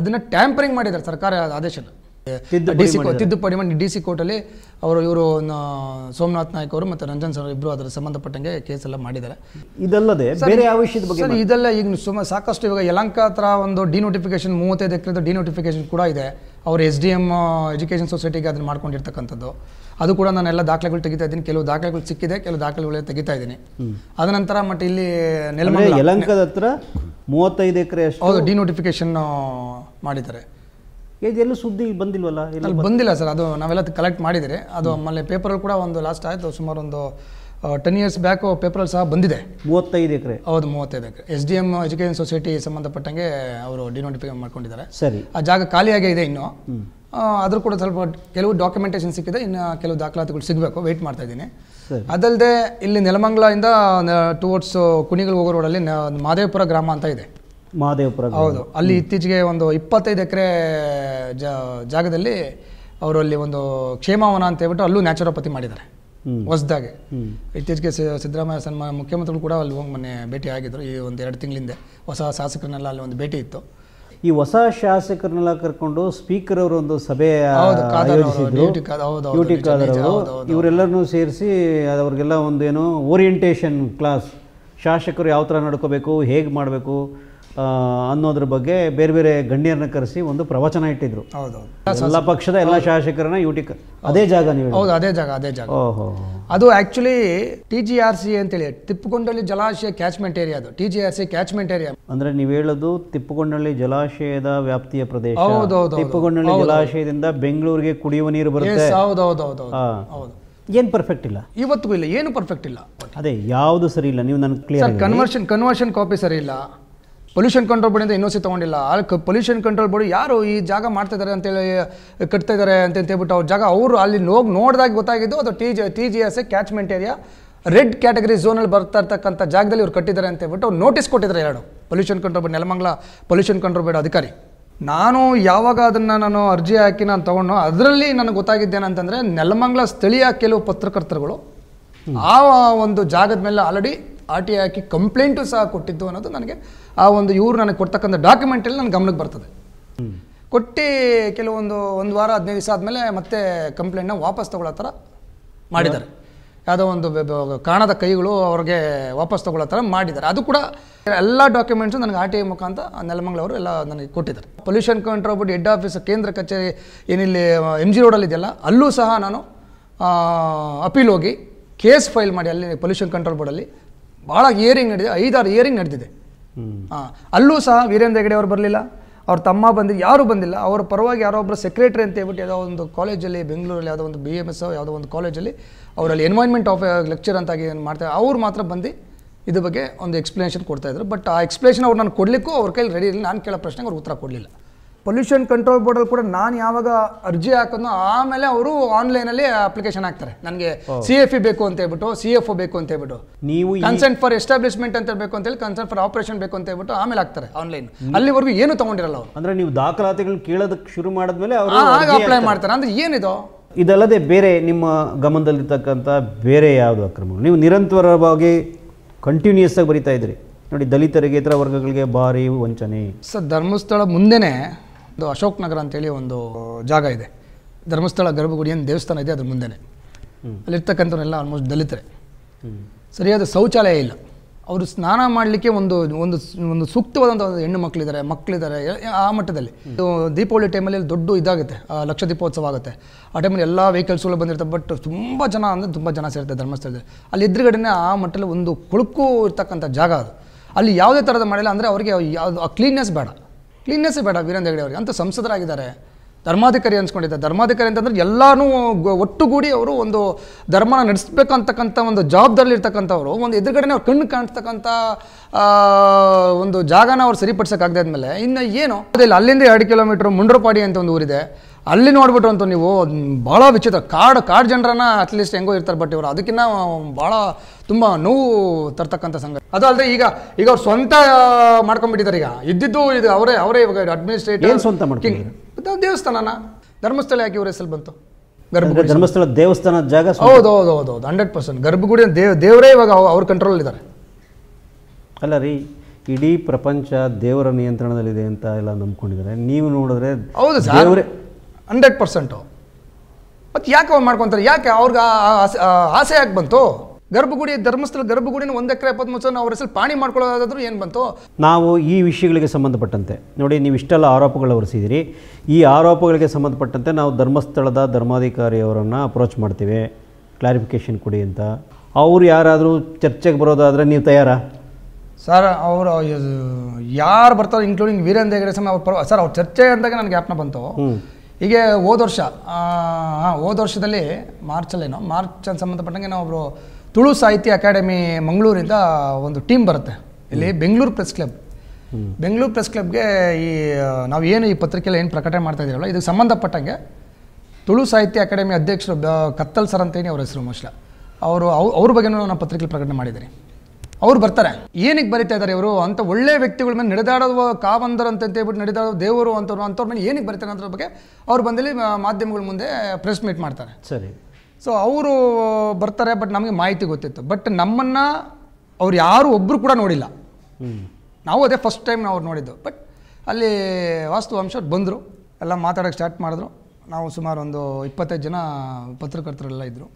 ಅದನ್ನು ಟ್ಯಾಂಪರಿಂಗ್ ಮಾಡಿದ್ದಾರೆ ಸರ್ಕಾರ ಆದೇಶನ ತಿದ್ದುಪಡಿ ಮಾಡಿ ಡಿ ಸಿ ಕೋರ್ಟಲ್ಲಿ ಅವರು ಇವರು ಸೋಮನಾಥ್ ನಾಯ್ಕ ಅವರು ಮತ್ತು ರಂಜನ್ ಸರ್ ಇಬ್ಬರು ಅದರ ಸಂಬಂಧಪಟ್ಟಂಗೆ ಕೇಸ್ ಎಲ್ಲ ಮಾಡಿದ್ದಾರೆ ಇದಲ್ಲದೆ ಬೇರೆ ಯಾವ ವಿಷಯದ ಬಗ್ಗೆ ಇದೆಲ್ಲ ಈಗ ಸುಮಾರು ಸಾಕಷ್ಟು ಇವಾಗ ಯಲಂಕ ಥರ ಒಂದು ನೋಟಿಫಿಕೇಶನ್ ಮೂವತ್ತೈದು ಡಿ ನೋಟಿಫಿಕೇಶನ್ ಕೂಡ ಇದೆ ಅವರು ಎಸ್ ಡಿ ಎಂ ಎಜುಕೇಷನ್ ಸೊಸೈಟಿಗೆ ಅದನ್ನ ಮಾಡ್ಕೊಂಡಿರ್ತಕ್ಕಂಥದ್ದು ಅದು ಕೂಡ ನಾನು ಎಲ್ಲ ದಾಖಲೆಗಳು ತೆಗಿತಾ ಇದ್ದೀನಿ ಕೆಲವು ದಾಖಲೆಗಳು ಸಿಕ್ಕಿದೆ ಕೆಲವು ದಾಖಲೆಗಳು ತೆಗಿತಾ ಇದ್ದೀನಿ ಅದನಂತರ ಮತ್ತೆ ಇಲ್ಲಿ ನೆಲಮಂಗಲ ಯಲಂಕದ ಹತ್ರ ಮೂವತ್ತೈದು ಎಕರೆ ಹೌದು ನೋಟಿಫಿಕೇಶನ್ ಮಾಡಿದ್ದಾರೆ ಇದೆಲ್ಲೂ ಸುದ್ದಿ ಬಂದಿಲ್ವಲ್ಲ ಬಂದಿಲ್ಲ ಸರ್ ಅದು ನಾವೆಲ್ಲ ಕಲೆಕ್ಟ್ ಮಾಡಿದರೆ ಅದು ಆಮೇಲೆ ಪೇಪರಲ್ಲಿ ಕೂಡ ಒಂದು ಲಾಸ್ಟ್ ಆಯಿತು ಸುಮಾರು ಒಂದು ಟೆನ್ ಇಯರ್ಸ್ ಬ್ಯಾಕ್ ಪೇಪರಲ್ಲಿ ಸಹ ಬಂದಿದೆ ಮೂವತ್ತೈದು ಎಕರೆ ಹೌದು ಮೂವತ್ತೈದು acre S D M education society ಸಂಬಂಧಪಟ್ಟಂಗೆ ಅವರು ಡಿನೋಟಿಫೈ ಮಾಡ್ಕೊಂಡಿದ್ದಾರೆ ಸರಿ ಆ ಜಾಗ ಖಾಲಿಯಾಗೇ ಇದೆ ಇನ್ನು ಅದ್ರೂ ಕೂಡ ಸ್ವಲ್ಪ ಕೆಲವು ಡಾಕ್ಯುಮೆಂಟೇಷನ್ ಸಿಕ್ಕಿದೆ ಇನ್ನು ಕೆಲವು ದಾಖಲಾತಿಗಳು ಸಿಗಬೇಕು ವೆಯ್ಟ್ ಮಾಡ್ತಾ ಇದ್ದೀನಿ ಅದಲ್ಲದೆ ಇಲ್ಲಿ ನೆಲಮಂಗ್ಲದಿಂದ ಟುವರ್ಡ್ಸ್ ಕುಣಿಗಲ್ ಹೋಗೋ ರೋಡಲ್ಲಿ ಮಾದೇವಪುರ ಗ್ರಾಮ ಅಂತ ಇದೆ ಮಹಾದೇವಪುರ ಹೌದು ಅಲ್ಲಿ ಇತ್ತೀಚೆಗೆ ಒಂದು ಇಪ್ಪತ್ತೈದು ಎಕರೆ ಜಾಗದಲ್ಲಿ ಅವರು ಅಲ್ಲಿ ಒಂದು ಕ್ಷೇಮವನ ಅಂತ ಹೇಳ್ಬಿಟ್ಟು ಅಲ್ಲೂ ನ್ಯಾಚುರೋಪತಿ ಮಾಡಿದ್ದಾರೆ ಹೊಸದಾಗೆ ಇತ್ತೀಚೆಗೆ ಸಿದ್ದರಾಮಯ್ಯ ಸನ್ಮಾನ ಮುಖ್ಯಮಂತ್ರಿಗಳು ಕೂಡ ಅಲ್ಲಿ ಹೋಗಿ ಮೊನ್ನೆ ಭೇಟಿ ಆಗಿದ್ರು ಈ ಒಂದು ಎರಡು ತಿಂಗಳಿಂದ ಹೊಸ ಶಾಸಕರನ್ನೆಲ್ಲ ಅಲ್ಲಿ ಒಂದು ಭೇಟಿ ಇತ್ತು ಈ ಹೊಸ ಶಾಸಕರನ್ನೆಲ್ಲ ಕರ್ಕೊಂಡು ಸ್ಪೀಕರ್ ಅವರು ಒಂದು ಸಭೆ ಇವರೆಲ್ಲರನ್ನೂ ಸೇರಿಸಿ ಅವ್ರಿಗೆಲ್ಲ ಒಂದು ಏನು ಓರಿಯೆಂಟೇಷನ್ ಕ್ಲಾಸ್ ಶಾಸಕರು ಯಾವ ಥರ ನಡ್ಕೋಬೇಕು ಹೇಗೆ ಮಾಡಬೇಕು ಅನ್ನೋದ್ರ ಬಗ್ಗೆ ಬೇರೆ ಬೇರೆ ಗಣ್ಯರನ್ನ ಕರೆಸಿ ಒಂದು ಪ್ರವಚನ ಇಟ್ಟಿದ್ರು ಎಲ್ಲ ಪಕ್ಷದ ಎಲ್ಲ ಶಾಸಕರನ್ನ ಯುಟಿ ಅದೇ ಜಾಗ ನೀವು ಹೌದು ಅದೇ ಜಾಗ ಅದೇ ಜಾಗ ಅದು actually T G R C ಅಂತೇಳಿ ತಿಪ್ಪುಗೊಂಡಳ್ಳಿ ಜಲಾಶಯ ಕ್ಯಾಚ್ಮೆಂಟ್ ಏರಿಯಾ ಅದು T G R C catchment area ಅಂದ್ರೆ ನೀವು ಹೇಳೋದು ತಿಪ್ಪುಗೊಂಡಳ್ಳಿ ಜಲಾಶಯದ ವ್ಯಾಪ್ತಿಯ ಪ್ರದೇಶ ತಿಪ್ಪುಗೊಂಡಳ್ಳಿ ಜಲಾಶಯದಿಂದ ಬೆಂಗಳೂರಿಗೆ ಕುಡಿಯುವ ನೀರು ಬರುತ್ತೆ ಹೌದು ಹೌದು ಹೌದು ಹೌದು ಏನು ಪರ್ಫೆಕ್ಟ್ ಇಲ್ಲ ಇವತ್ತಿಗೂ ಇಲ್ಲ ಏನು ಪರ್ಫೆಕ್ಟ್ ಇಲ್ಲ ಅದೇ ಯಾವುದು ಸರಿ ಇಲ್ಲ ನೀವು ನನ್ನ ಕ್ಲಿಯರ್ ಕನ್ವರ್ಷನ್ ಕನ್ವರ್ಷನ್ ಕಾಪಿ ಸರಿ ಇಲ್ಲ ಪೊಲ್ಯೂಷನ್ ಕಂಟ್ರೋಲ್ ಬೋರ್ಡಿಂದ ಇನ್ನೂ ಸಿ ತೊಗೊಂಡಿಲ್ಲ ಅಲ್ಲಿ ಕ ಪೊಲ್ಯೂಷನ್ ಕಂಟ್ರೋಲ್ ಬೋರ್ಡ್ ಯಾರು ಈ ಜಾಗ ಮಾಡ್ತಾ ಇದ್ದಾರೆ ಅಂತೇಳಿ ಕಟ್ತಾ ಇದ್ದಾರೆ ಅಂತ ಹೇಳ್ಬಿಟ್ಟು ಅವ್ರ ಜಾಗ ಅವರು ಅಲ್ಲಿ ಹೋಗಿ ನೋಡಿದಾಗ ಗೊತ್ತಾಗಿದ್ದು ಅದು T G T G S catchment area red category ಝೋನಲ್ಲಿ ಬರ್ತಾ ಇರ್ತಕ್ಕಂಥ ಜಾಗದಲ್ಲಿ ಇವ್ರು ಕಟ್ಟಿದ್ದಾರೆ ಅಂತ ಹೇಳ್ಬಿಟ್ಟು ಅವ್ರು ನೋಟಿಸ್ ಕೊಟ್ಟಿದ್ದಾರೆ ಎರಡು pollution control board Nelamangala pollution control board ಅಧಿಕಾರಿ ನಾನು ಯಾವಾಗ ಅದನ್ನು ನಾನು ಅರ್ಜಿ ಹಾಕಿ ನಾನು ತೊಗೊಂಡು ಅದರಲ್ಲಿ ನನಗೆ ಗೊತ್ತಾಗಿದ್ದೇನಂತಂದರೆ ನೆಲಮಂಗ್ಲ ಸ್ಥಳೀಯ ಕೆಲವು ಪತ್ರಕರ್ತರುಗಳು ಆ ಒಂದು ಜಾಗದ ಮೇಲೆ ಆಲ್ರೆಡಿ ಆರ್ ಟಿ ಐ ಹಾಕಿ ಕಂಪ್ಲೇಂಟು ಸಹ ಕೊಟ್ಟಿದ್ದು ಅನ್ನೋದು ನನಗೆ ಆ ಒಂದು ಇವರು ನನಗೆ ಕೊಡ್ತಕ್ಕಂಥ ಡಾಕ್ಯುಮೆಂಟಲ್ಲಿ ನನ್ನ ಗಮನಕ್ಕೆ ಬರ್ತದೆ ಕೊಟ್ಟು ಕೆಲವೊಂದು ಒಂದು ವಾರ ಹದಿನೈದು ದಿವಸ ಆದಮೇಲೆ ಮತ್ತೆ ಕಂಪ್ಲೇಂಟ್ನ ವಾಪಸ್ ತಗೊಳ್ಳೋ ಥರ ಮಾಡಿದ್ದಾರೆ ಯಾವುದೋ ಒಂದು ಕಾಣದ ಕೈಗಳು ಅವ್ರಿಗೆ ವಾಪಸ್ ತಗೊಳ್ಳೋ ಥರ ಮಾಡಿದ್ದಾರೆ ಅದು ಕೂಡ ಎಲ್ಲ ಡಾಕ್ಯುಮೆಂಟ್ಸು ನನಗೆ ಆರ್ ಟಿ ಐ ಮುಖಾಂತರ ನೆಲಮಂಗ್ಳವರು ಎಲ್ಲ ನನಗೆ ಕೊಟ್ಟಿದ್ದಾರೆ pollution control board head office ಕೇಂದ್ರ ಕಚೇರಿ ಏನಿಲ್ಲಿ ಎಮ್ ಜಿ ರೋಡಲ್ಲಿ ಇದೆಯಲ್ಲ ಅಲ್ಲೂ ಸಹ ನಾನು ಅಪೀಲ್ ಹೋಗಿ ಕೇಸ್ ಫೈಲ್ ಮಾಡಿ ಅಲ್ಲಿ ಪೊಲ್ಯೂಷನ್ ಕಂಟ್ರೋಲ್ ಬೋರ್ಡಲ್ಲಿ ಭಾಳ ಇಯರಿಂಗ್ ನಡೆದಿದೆ ಐದಾರು ಇಯರಿಂಗ್ ನಡೆದಿದೆ ಹಾಂ ಅಲ್ಲೂ ಸಹ ವೀರೇಂದ್ರ ಹೆಗಡೆ ಅವರು ಬರಲಿಲ್ಲ ಅವ್ರ ತಮ್ಮ ಬಂದಿದ್ದು ಯಾರೂ ಬಂದಿಲ್ಲ ಅವರ ಪರವಾಗಿ ಯಾರೋ ಒಬ್ಬರು ಸೆಕ್ರೆಟರಿ ಅಂತ ಹೇಳ್ಬಿಟ್ಟು ಯಾವುದೋ ಒಂದು ಕಾಲೇಜಲ್ಲಿ ಬೆಂಗಳೂರಲ್ಲಿ ಯಾವುದೋ ಒಂದು ಬಿ ಎಮ್ ಎಸ್ ಯಾವುದೋ ಒಂದು ಕಾಲೇಜಲ್ಲಿ ಅವರಲ್ಲಿ ಎನ್ವೈರ್ಮೆಂಟ್ ಆಫ್ ಲೆಕ್ಚರ್ ಅಂತಾಗಿ ಏನು ಮಾಡ್ತಾರೆ ಅವ್ರು ಮಾತ್ರ ಬಂದು ಇದ್ರ ಬಗ್ಗೆ ಒಂದು ಎಕ್ಸ್ಪ್ಲನೇಷನ್ ಕೊಡ್ತಾಯಿದ್ರು ಬಟ್ ಆ ಎಕ್ಸ್ಪ್ಲೇಷನ್ ಅವ್ರು ನಾನು ಕೊಡಲಿಕ್ಕೂ ಅವ್ರ ಕೈಲಿ ರೆಡಿ ಇರಲಿಲ್ಲ ನಾನು ಕೇಳೋ ಪ್ರಶ್ನೆಗೆ ಅವ್ರು ಉತ್ತರ ಕೊಡಲಿಲ್ಲ ಪೊಲ್ಯೂಷನ್ ಕಂಟ್ರೋಲ್ ಬೋರ್ಡಲ್ಲಿ ಕೂಡ ನಾನು ಯಾವಾಗ ಅರ್ಜಿ ಹಾಕೋದ್ನೋ ಆಮೇಲೆ ಅವರು ಆನ್ಲೈನಲ್ಲಿ ಅಪ್ಲಿಕೇಶನ್ ಹಾಕ್ತಾರೆ ನನಗೆ ಸಿ ಎಫ್ ಇ e ಬೇಕು ಅಂತ ಹೇಳ್ಬಿಟ್ಟು ಸಿ ಎಫ್ ಒ ಬೇಕು ಅಂತ ಹೇಳ್ಬಿಟ್ಟು ನೀವು ಕನ್ಸೆಂಟ್ ಫಾರ್ ಎಸ್ಟಾಬ್ಲಿಷ್ಮೆಂಟ್ ಅಂತ ಬೇಕು ಅಂತ ಹೇಳಿ ಕನ್ಸೆಂಟ್ ಫಾರ್ ಆಪರೇಷನ್ ಬೇಕು ಅಂತ ಹೇಳ್ಬಿಟ್ಟು ಆಮೇಲೆ ಹಾಕ್ತಾರೆ ಆನ್ಲೈನ್ ಅಲ್ಲಿವರೆಗೂ ಏನು ತಗೊಂಡಿರಲ್ಲ ಅವರು ಅಂದ್ರೆ ನೀವು ದಾಖಲಾತಿಗಳನ್ನ ಕೇಳೋದಕ್ಕೆ ಶುರು ಮಾಡಿದ್ಮೇಲೆ ಅವರು ಅಪ್ಲೈ ಮಾಡ್ತಾರೆ ಅಂದ್ರೆ ಏನಿದು ಇದಲ್ಲದೆ ಬೇರೆ ನಿಮ್ಮ ಗಮನದಲ್ಲಿರ್ತಕ್ಕಂಥ ಬೇರೆ ಯಾವುದು ಅಕ್ರಮಗಳು ನೀವು ನಿರಂತರವಾಗಿ ಕಂಟಿನ್ಯೂಸ್ ಆಗಿ ಬರಿತಾ ಇದ್ರಿ ನೋಡಿ ದಲಿತರಿಗೆ ಇತರ ವರ್ಗಗಳಿಗೆ ಭಾರಿ ವಂಚನೆ ಸರ್ ಧರ್ಮಸ್ಥಳ ಮುಂದೆನೆ ಒಂದು ಅಶೋಕ್ ನಗರ ಅಂತೇಳಿ ಒಂದು ಜಾಗ ಇದೆ ಧರ್ಮಸ್ಥಳ ಗರ್ಭಗುಡಿ ಏನು ದೇವಸ್ಥಾನ ಇದೆ ಅದ್ರ ಮುಂದೆನೆ ಅಲ್ಲಿರ್ತಕ್ಕಂಥವ್ರೆಲ್ಲ ಆಲ್ಮೋಸ್ಟ್ ದಲಿತರೆ ಸರಿಯಾದ ಶೌಚಾಲಯ ಇಲ್ಲ ಅವರು ಸ್ನಾನ ಮಾಡಲಿಕ್ಕೆ ಒಂದು ಒಂದು ಒಂದು ಸೂಕ್ತವಾದಂಥ ಒಂದು ಹೆಣ್ಣು ಮಕ್ಕಳಿದ್ದಾರೆ ಮಕ್ಕಳಿದ್ದಾರೆ ಆ ಮಟ್ಟದಲ್ಲಿ ದೀಪಾವಳಿ ಟೈಮಲ್ಲಿ ದೊಡ್ಡ ಇದಾಗುತ್ತೆ ಲಕ್ಷ ದೀಪೋತ್ಸವ ಆಗುತ್ತೆ ಆ ಟೈಮಲ್ಲಿ ಎಲ್ಲ ವೆಹಿಕಲ್ಸ್ಗಳು ಬಂದಿರ್ತವೆ ಬಟ್ ತುಂಬ ಜನ ಅಂದರೆ ತುಂಬ ಜನ ಸೇರ್ತಾರೆ ಧರ್ಮಸ್ಥಳದಲ್ಲಿ ಅಲ್ಲಿ ಎದುರುಗಡೆನೇ ಆ ಮಟ್ಟದಲ್ಲಿ ಒಂದು ಕೊಳುಕು ಇರ್ತಕ್ಕಂಥ ಜಾಗ ಅದು ಅಲ್ಲಿ ಯಾವುದೇ ಥರದ ಮಾಡಿಲ್ಲ ಅಂದರೆ ಅವರಿಗೆ ಯಾವುದು ಆ ಕ್ಲೀನ್ನೆಸ್ ಬೇಡ ಕ್ಲೀನ್ನೆಸ್ಸೇ ಬೇಡ ವೀರೇಂದ್ರ ಹೆಗಡೆ ಅವರಿಗೆ ಅಂತ ಸಂಸದರಾಗಿದ್ದಾರೆ ಧರ್ಮಾಧಿಕಾರಿ ಅನ್ಸ್ಕೊಂಡಿದ್ದಾರೆ ಧರ್ಮಾಧಿಕಾರಿ ಅಂತಂದ್ರೆ ಎಲ್ಲಾನು ಒಟ್ಟುಗೂಡಿ ಅವರು ಒಂದು ಧರ್ಮನ ನಡೆಸ್ಬೇಕಂತಕ್ಕಂಥ ಒಂದು ಜವಾಬ್ದಾರಿ ಇರ್ತಕ್ಕಂಥವ್ರು ಒಂದು ಎದುರುಗಡೆನೇ ಅವ್ರು ಕಣ್ಣು ಕಾಣಿಸ್ತಕ್ಕಂಥ ಒಂದು ಜಾಗನ ಅವ್ರು ಸರಿಪಡಿಸೋಕ್ಕಾಗದೇ ಆದಮೇಲೆ ಇನ್ನು ಏನು ಅದಿಲ್ಲ ಅಲ್ಲಿಂದ ಎರಡು ಕಿಲೋಮೀಟ್ರ್ ಮುಂಡ್ರಪಾಡಿ ಅಂತ ಒಂದು ಊರಿದೆ ಅಲ್ಲಿ ನೋಡ್ಬಿಟ್ಟು ಅಂತೂ ನೀವು ಭಾಳ ವಿಚಿತ್ರ ಕಾಡು ಕಾಡು ಜನರನ್ನ ಅಟ್ಲೀಸ್ಟ್ ಹೆಂಗೋ ಇರ್ತಾರೆ ಬಟ್ ಇವರು ಅದಕ್ಕಿಂತ ಭಾಳ ತುಂಬ ನೋವು ತರ್ತಕ್ಕಂಥ ಸಂಗತಿ ಅದು ಅಲ್ಲದೆ ಈಗ ಈಗ ಅವ್ರು ಸ್ವಂತ ಮಾಡ್ಕೊಂಡ್ಬಿಟ್ಟಿದ್ದಾರೆ ಈಗ ಇದ್ದಿದ್ದು ಇದು ಅವರೇ ಅವರೇ ಇವಾಗ ಅಡ್ಮಿನಿಸ್ಟ್ರೇಟಿವ್ ಸ್ವಂತ ಮಾಡ್ಕೊಂಡು ದೇವಸ್ಥಾನನ ಧರ್ಮಸ್ಥಳ ಯಾಕೆ ಇವ್ರ ಹೆಸರು ಬಂತು ಗರ್ಭಗುಡಿ ಧರ್ಮಸ್ಥಳ ದೇವಸ್ಥಾನ ಜಾಗ ಹೌದು ಹೌದು ಹೌದು ಹೌದು ಹಂಡ್ರೆಡ್ ಪರ್ಸೆಂಟ್ ಗರ್ಭಗುಡಿ ದೇವ್ ದೇವರೇ ಇವಾಗ ಅವ್ರ ಕಂಟ್ರೋಲ್ ಇದ್ದಾರೆ ಅಲ್ಲ ರೀ ಇಡೀ ಪ್ರಪಂಚ ದೇವರ ನಿಯಂತ್ರಣದಲ್ಲಿದೆ ಅಂತ ಎಲ್ಲ ನಂಬ್ಕೊಂಡಿದ್ದಾರೆ ನೀವು ನೋಡಿದ್ರೆ ಹೌದು ದೇವರೇ ಹಂಡ್ರೆಡ್ ಪರ್ಸೆಂಟು ಮತ್ತು ಯಾಕೆ ಅವ್ರು ಮಾಡ್ಕೊತಾರೆ ಯಾಕೆ ಅವ್ರಿಗೆ ಆಸೆ ಯಾಕೆ ಬಂತು ಗರ್ಭಗುಡಿ ಧರ್ಮಸ್ಥಳ ಗರ್ಭಗುಡಿನ ಒಂದು ಎಕರೆ ಎಪ್ಪತ್ತ್ಮೂರು ಸಾವಿರ ಅವ್ರ ಹೆಸರು ಪಾಣಿ ಮಾಡ್ಕೊಳ್ಳೋದಾದ್ರೂ ಏನು ಬಂತು ನಾವು ಈ ವಿಷಯಗಳಿಗೆ ಸಂಬಂಧಪಟ್ಟಂತೆ ನೋಡಿ ನೀವು ಇಷ್ಟೆಲ್ಲ ಆರೋಪಗಳು ಹೊರಿಸಿದ್ದೀರಿ ಈ ಆರೋಪಗಳಿಗೆ ಸಂಬಂಧಪಟ್ಟಂತೆ ನಾವು ಧರ್ಮಸ್ಥಳದ ಧರ್ಮಾಧಿಕಾರಿಯವರನ್ನು ಅಪ್ರೋಚ್ ಮಾಡ್ತೀವಿ ಕ್ಲಾರಿಫಿಕೇಷನ್ ಕೊಡಿ ಅಂತ ಅವರು ಯಾರಾದರೂ ಚರ್ಚೆಗೆ ಬರೋದಾದರೆ ನೀವು ತಯಾರಾ ಸರ್ ಅವರು ಯಾರು ಬರ್ತಾರೆ ಇನ್ಕ್ಲೂಡಿಂಗ್ ವೀರೇಂದ್ರ ಹೆಗಡೆ ಸಮ ಅವ್ರು ಸರ್ ಅವ್ರ ಚರ್ಚೆ ಅಂದಾಗ ನನಗೆ ಜ್ಞಾಪನ ಬಂತು ಹೀಗೆ ಹೋದ ವರ್ಷ ಹಾಂ ಹೋದ ವರ್ಷದಲ್ಲಿ ಮಾರ್ಚಲ್ಲೇನೋ ಮಾರ್ಚಲ್ಲಿ ಸಂಬಂಧಪಟ್ಟಂಗೆ ನಾವೊಬ್ಬರು ತುಳು ಸಾಹಿತ್ಯ ಅಕಾಡೆಮಿ ಮಂಗಳೂರಿಂದ ಒಂದು ಟೀಮ್ ಬರುತ್ತೆ ಇಲ್ಲಿ Bengaluru press club Bengaluru press ಕ್ಲಬ್ಗೆ ಈ ನಾವು ಏನು ಈ ಪತ್ರಿಕೆಯಲ್ಲಿ ಏನು ಪ್ರಕಟಣೆ ಮಾಡ್ತಾ ಇದೀವಲ್ಲ ಇದಕ್ಕೆ ಸಂಬಂಧಪಟ್ಟಂಗೆ ತುಳು ಸಾಹಿತ್ಯ ಅಕಾಡೆಮಿ ಅಧ್ಯಕ್ಷರು ಕತ್ತಲ್ ಸರ್ ಅಂತೇಳಿ ಅವ್ರ ಹೆಸರು ಮೋಸ್ಟ್ಲ ಅವರು ಅವ್ರ ನಾವು ಪತ್ರಿಕೆಯಲ್ಲಿ ಪ್ರಕಟಣೆ ಮಾಡಿದ್ದೀನಿ ಅವ್ರು ಬರ್ತಾರೆ ಏನಕ್ಕೆ ಬರಿತಾ ಇದ್ದಾರೆ ಇವರು ಅಂತ ಒಳ್ಳೆ ವ್ಯಕ್ತಿಗಳ ಮೇಲೆ ನಡೆದಾಡೋ ಕಾವಂದರು ಅಂತ ಹೇಳ್ಬಿಟ್ಟು ನಡೆದಾಡೋ ದೇವರು ಅಂತವ್ರು ಅಂಥವ್ರ ಮೇಲೆ ಏನಕ್ಕೆ ಬರ್ತಾರೆ ಅಂತ ಬಗ್ಗೆ ಅವ್ರು ಬಂದಲ್ಲಿ ಮಾಧ್ಯಮಗಳ ಮುಂದೆ ಪ್ರೆಸ್ ಮೀಟ್ ಮಾಡ್ತಾರೆ ಸರಿ ಸೊ ಅವರು ಬರ್ತಾರೆ ಬಟ್ ನಮಗೆ ಮಾಹಿತಿ ಗೊತ್ತಿತ್ತು ಬಟ್ ನಮ್ಮನ್ನು ಅವ್ರು ಯಾರು ಒಬ್ಬರು ಕೂಡ ನೋಡಿಲ್ಲ ನಾವು ಅದೇ ಫಸ್ಟ್ ಟೈಮ್ ನಾವು ನೋಡಿದ್ದು ಬಟ್ ಅಲ್ಲಿ ಅಂಶ ಬಂದರು ಎಲ್ಲ ಮಾತಾಡೋಕ್ಕೆ ಸ್ಟಾರ್ಟ್ ಮಾಡಿದ್ರು ನಾವು ಸುಮಾರು ಒಂದು ಇಪ್ಪತ್ತೈದು ಜನ ಪತ್ರಕರ್ತರೆಲ್ಲ ಇದ್ದರು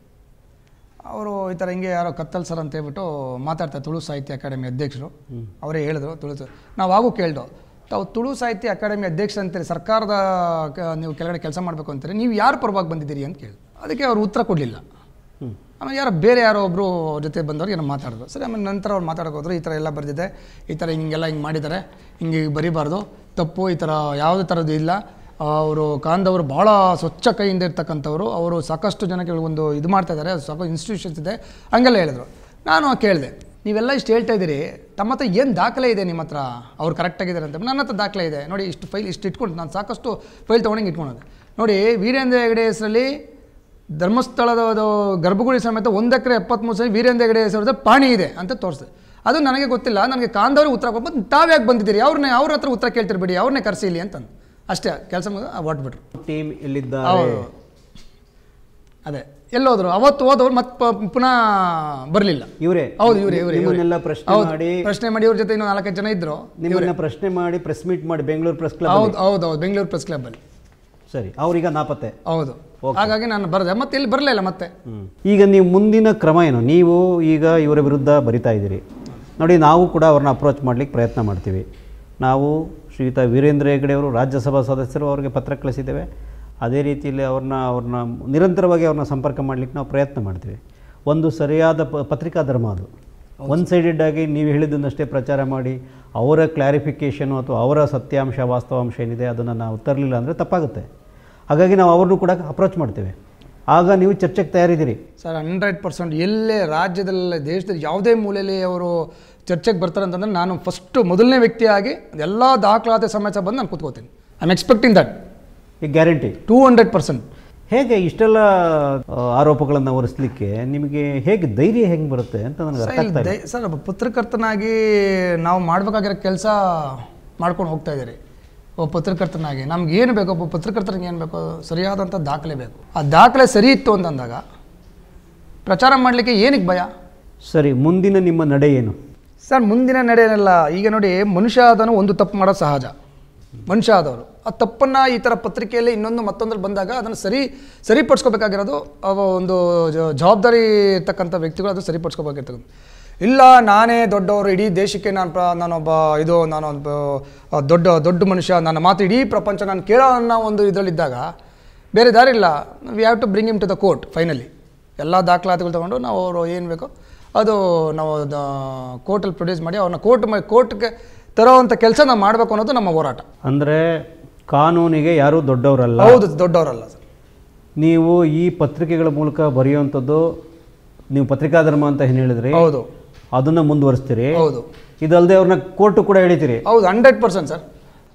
ಅವರು ಈ ಥರ ಹಿಂಗೆ ಯಾರೋ ಕತ್ತಲ್ ಸರ್ ಅಂತ ಹೇಳ್ಬಿಟ್ಟು ಮಾತಾಡ್ತಾರೆ ತುಳು ಸಾಹಿತ್ಯ ಅಕಾಡೆಮಿ ಅಧ್ಯಕ್ಷರು ಅವರೇ ಹೇಳಿದ್ರು ತುಳು ನಾವು ಹಾಗೂ ಕೇಳ್ದು ತಾವು ತುಳು ಸಾಹಿತ್ಯ ಅಕಾಡೆಮಿ ಅಧ್ಯಕ್ಷ ಅಂತೇಳಿ ಸರ್ಕಾರದ ನೀವು ಕೆಳಗಡೆ ಕೆಲಸ ಮಾಡಬೇಕು ಅಂತೀರಿ ನೀವು ಯಾರು ಪರವಾಗಿ ಬಂದಿದ್ದೀರಿ ಅಂತ ಕೇಳಿ ಅದಕ್ಕೆ ಅವರು ಉತ್ತರ ಕೊಡಲಿಲ್ಲ ಆಮೇಲೆ ಯಾರೋ ಬೇರೆ ಯಾರೋ ಒಬ್ಬರು ಜೊತೆ ಬಂದವ್ರು ಏನೋ ಮಾತಾಡಿದ್ರು ಸರಿ ಆಮೇಲೆ ನಂತರ ಅವ್ರು ಮಾತಾಡೋಕೋದ್ರು ಈ ಥರ ಎಲ್ಲ ಬರೆದಿದೆ ಈ ಥರ ಹಿಂಗೆಲ್ಲ ಹಿಂಗೆ ಮಾಡಿದ್ದಾರೆ ಹಿಂಗೆ ಬರೀಬಾರ್ದು ತಪ್ಪು ಈ ಥರ ಯಾವುದೇ ಥರದ್ದು ಇಲ್ಲ ಅವರು ಕಾಂದವರು ಭಾಳ ಸ್ವಚ್ಛ ಕೈಯಿಂದ ಇರ್ತಕ್ಕಂಥವ್ರು ಅವರು ಸಾಕಷ್ಟು ಜನಕ್ಕೆ ಒಂದು ಇದು ಮಾಡ್ತಾ ಇದ್ದಾರೆ ಸಾಕು ಇನ್ಸ್ಟಿಟ್ಯೂಷನ್ಸ್ ಇದೆ ಹಂಗೆಲ್ಲ ಹೇಳಿದ್ರು ನಾನು ಕೇಳಿದೆ ನೀವೆಲ್ಲ ಇಷ್ಟು ಹೇಳ್ತಾ ಇದ್ದೀರಿ ತಮ್ಮ ಹತ್ರ ಏನು ದಾಖಲೆ ಇದೆ ನಿಮ್ಮ ಹತ್ರ ಅವ್ರು ಕರೆಕ್ಟಾಗಿದ್ದಾರೆ ಅಂತ ನನ್ನ ಹತ್ರ ದಾಖಲೆ ಇದೆ ನೋಡಿ ಇಷ್ಟು ಫೈಲ್ ಇಷ್ಟು ಇಟ್ಕೊಂಡು ನಾನು ಸಾಕಷ್ಟು ಫೈಲ್ ತೊಗೊಂಡಂಗೆ ಇಟ್ಕೊಳೋದು ನೋಡಿ ವೀರೇಂದ್ರ ಹೆಗಡೆ ಹೆಸರಲ್ಲಿ ಧರ್ಮಸ್ಥಳದ ಗರ್ಭಗುಡಿ ಸಮೇತ ಒಂದು ಎಕರೆ ಎಪ್ಪತ್ತ್ಮೂರು ಸಲ ವೀರೇಂದ್ರ ಹೆಗಡೆ ಹೆಸರದ ಪಾಣಿ ಇದೆ ಅಂತ ತೋರಿಸಿದೆ ಅದು ನನಗೆ ಗೊತ್ತಿಲ್ಲ ನನಗೆ ಕಾಂದವ್ರಿಗೆ ಉತ್ತರ ಕೊಡ್ಬೋದು ತಾವ್ಯಾಕೆ ಬಂದಿದ್ದೀರಿ ಅವ್ರನ್ನೇ ಅವ್ರ ಹತ್ರ ಉತ್ತರ ಕೇಳ್ತಿರ್ಬೇಡಿ ಅವ್ರನ್ನೇ ಇಲ್ಲಿ ಅಂತಂದು ಅಷ್ಟೇ ಕೆಲಸ ಹೊಟ್ಬಿಟ್ರು ಟೀಮ್ ಇಲ್ಲಿದ್ದ ಅದೇ ಎಲ್ಲೋದ್ರು ಅವತ್ತು ಹೋದವ್ರು ಮತ್ತೆ ಪುನಃ ಬರಲಿಲ್ಲ ಇವರೇ ಹೌದು ಇವರೇ ಇವರೇ ಪ್ರಶ್ನೆ ಮಾಡಿ ಪ್ರಶ್ನೆ ಮಾಡಿ ಇವ್ರ ಜೊತೆ ಇನ್ನೂ ನಾಲ್ಕೈದು ಜನ ಇದ್ರು ನಿಮ್ಮನ್ನ ಪ್ರಶ್ನೆ ಮಾಡಿ ಪ್ರೆಸ್ ಮೀಟ್ ಮಾಡಿ ಬೆಂಗಳೂರು ಪ್ರೆಸ್ ಕ್ಲಬ್ ಹೌದು ಹೌದು ಹೌದು ಬೆಂಗಳೂರು ಪ್ರೆಸ್ ಕ್ಲಬ್ ಅಲ್ಲಿ ಸರಿ ಅವ್ರೀಗ ನಾಪತ್ತೆ ಹೌದು ಹಾಗಾಗಿ ನಾನು ಬರದೆ ಮತ್ತೆ ಇಲ್ಲಿ ಬರಲಿಲ್ಲ ಮತ್ತೆ ಈಗ ನೀವು ಮುಂದಿನ ಕ್ರಮ ಏನು ನೀವು ಈಗ ಇವರ ವಿರುದ್ಧ ಬರಿತಾ ಇದ್ದೀರಿ ನೋಡಿ ನಾವು ಕೂಡ ಅವ್ರನ್ನ ಅಪ್ರೋಚ್ ಮಾಡ್ಲಿಕ್ಕೆ ಪ್ರಯತ್ನ ಮಾಡ್ತೀವಿ ನಾವು ಶ್ರೀಯುತ ವೀರೇಂದ್ರ ಹೆಗ್ಡೆಯವರು ರಾಜ್ಯಸಭಾ ಸದಸ್ಯರು ಅವರಿಗೆ ಪತ್ರ ಕಳಿಸಿದ್ದೇವೆ ಅದೇ ರೀತಿಯಲ್ಲಿ ಅವ್ರನ್ನ ಅವ್ರನ್ನ ನಿರಂತರವಾಗಿ ಅವ್ರನ್ನ ಸಂಪರ್ಕ ಮಾಡಲಿಕ್ಕೆ ನಾವು ಪ್ರಯತ್ನ ಮಾಡ್ತೀವಿ ಒಂದು ಸರಿಯಾದ ಪ ಪತ್ರಿಕಾ ಧರ್ಮ ಅದು ಒನ್ ಸೈಡೆಡ್ ಆಗಿ ನೀವು ಹೇಳಿದ್ದನ್ನಷ್ಟೇ ಪ್ರಚಾರ ಮಾಡಿ ಅವರ ಕ್ಲಾರಿಫಿಕೇಷನು ಅಥವಾ ಅವರ ಸತ್ಯಾಂಶ ವಾಸ್ತವಾಂಶ ಏನಿದೆ ಅದನ್ನು ನಾವು ತರಲಿಲ್ಲ ಅಂದರೆ ತಪ್ಪಾಗುತ್ತೆ ಹಾಗಾಗಿ ನಾವು ಅವ್ರನ್ನೂ ಕೂಡ ಅಪ್ರೋಚ್ ಮಾಡ್ತೇವೆ ಆಗ ನೀವು ಚರ್ಚೆಗೆ ತಯಾರಿದ್ದೀರಿ ಸರ್ ಹಂಡ್ರೆಡ್ ಪರ್ಸೆಂಟ್ ಎಲ್ಲೇ ರಾಜ್ಯದಲ್ಲೇ ದೇಶದಲ್ಲಿ ಯಾವುದೇ ಮೂಲೆಯಲ್ಲಿ ಅವರು ಚರ್ಚೆಗೆ ಬರ್ತಾರೆ ಅಂತಂದರೆ ನಾನು ಫಸ್ಟು ಮೊದಲನೇ ವ್ಯಕ್ತಿಯಾಗಿ ಎಲ್ಲ ದಾಖಲಾತಿ ಸಮೇತ ಬಂದು ನಾನು ಕೂತ್ಕೋತೀನಿ I am expecting that guarantee two hundred percent ಹೇಗೆ ಇಷ್ಟೆಲ್ಲ ಆರೋಪಗಳನ್ನು ಹೊರಿಸ್ಲಿಕ್ಕೆ ನಿಮಗೆ ಹೇಗೆ ಧೈರ್ಯ ಹೆಂಗೆ ಬರುತ್ತೆ ಅಂತ ನನಗೆ ಸರ್ ಪತ್ರಕರ್ತನಾಗಿ ನಾವು ಮಾಡಬೇಕಾಗಿರೋ ಕೆಲಸ ಮಾಡ್ಕೊಂಡು ಹೋಗ್ತಾ ಇದ್ದೀರಿ ಒಬ್ಬ ಪತ್ರಕರ್ತನಾಗಿ ನಮ್ಗೆ ಏನು ಬೇಕೋ ಒಬ್ಬ ಪತ್ರಕರ್ತನಿಗೆ ಏನು ಬೇಕೋ ಸರಿಯಾದಂಥ ದಾಖಲೆ ಬೇಕು ಆ ದಾಖಲೆ ಸರಿ ಇತ್ತು ಅಂತಂದಾಗ ಪ್ರಚಾರ ಮಾಡಲಿಕ್ಕೆ ಏನಕ್ಕೆ ಭಯ ಸರಿ ಮುಂದಿನ ನಿಮ್ಮ ನಡೆ ಏನು ಸರ್ ಮುಂದಿನ ನಡೆಯಲ್ಲ ಈಗ ನೋಡಿ ಮನುಷ್ಯ ಆದನು ಒಂದು ತಪ್ಪು ಮಾಡೋ ಸಹಜ ಮನುಷ್ಯ ಆದವರು ಆ ತಪ್ಪನ್ನು ಈ ಥರ ಪತ್ರಿಕೆಯಲ್ಲಿ ಇನ್ನೊಂದು ಮತ್ತೊಂದರಲ್ಲಿ ಬಂದಾಗ ಅದನ್ನು ಸರಿ ಸರಿಪಡಿಸ್ಕೋಬೇಕಾಗಿರೋದು ಒಂದು ಜವಾಬ್ದಾರಿ ಇರ್ತಕ್ಕಂಥ ವ್ಯಕ್ತಿಗಳು ಅದು ಸರಿಪಡಿಸ್ಕೋಬೇಕಿರ್ತಕ್ಕಂಥ ಇಲ್ಲ ನಾನೇ ದೊಡ್ಡವರು ಇಡೀ ದೇಶಕ್ಕೆ ನಾನು ಪ್ರ ನಾನೊಬ್ಬ ಇದು ನಾನು ದೊಡ್ಡ ದೊಡ್ಡ ಮನುಷ್ಯ ನನ್ನ ಮಾತು ಇಡೀ ಪ್ರಪಂಚ ನಾನು ಕೇಳೋ ಅನ್ನೋ ಒಂದು ಇದರಲ್ಲಿದ್ದಾಗ ಬೇರೆ ದಾರಿ ಇಲ್ಲ we have to bring him to the court finally ಎಲ್ಲ ದಾಖಲಾತಿಗಳು ತೊಗೊಂಡು ನಾವು ಅವರು ಏನು ಬೇಕೋ ಅದು ನಾವು ಕೋರ್ಟಲ್ಲಿ ಪ್ರೊಡ್ಯೂಸ್ ಮಾಡಿ ಅವ್ರನ್ನ ಕೋರ್ಟ್ ಕೋರ್ಟ್ಗೆ ತರೋವಂಥ ಕೆಲಸ ನಾವು ಮಾಡಬೇಕು ಅನ್ನೋದು ನಮ್ಮ ಹೋರಾಟ ಅಂದರೆ ಕಾನೂನಿಗೆ ಯಾರೂ ದೊಡ್ಡವರಲ್ಲ ಹೌದು ದೊಡ್ಡವರಲ್ಲ ಸರ್ ನೀವು ಈ ಪತ್ರಿಕೆಗಳ ಮೂಲಕ ಬರೆಯುವಂಥದ್ದು ನೀವು ಪತ್ರಿಕಾ ಧರ್ಮ ಅಂತ ಏನು ಹೇಳಿದ್ರಿ ಹೌದು ಅದನ್ನು ಮುಂದುವರಿಸ್ತೀರಿ ಹೌದು ಇದಲ್ಲದೆ ಅವ್ರನ್ನ ಕೋರ್ಟು ಕೂಡ ಹೇಳಿತೀರಿ ಹೌದು ಹಂಡ್ರೆಡ್ ಪರ್ಸೆಂಟ್ ಸರ್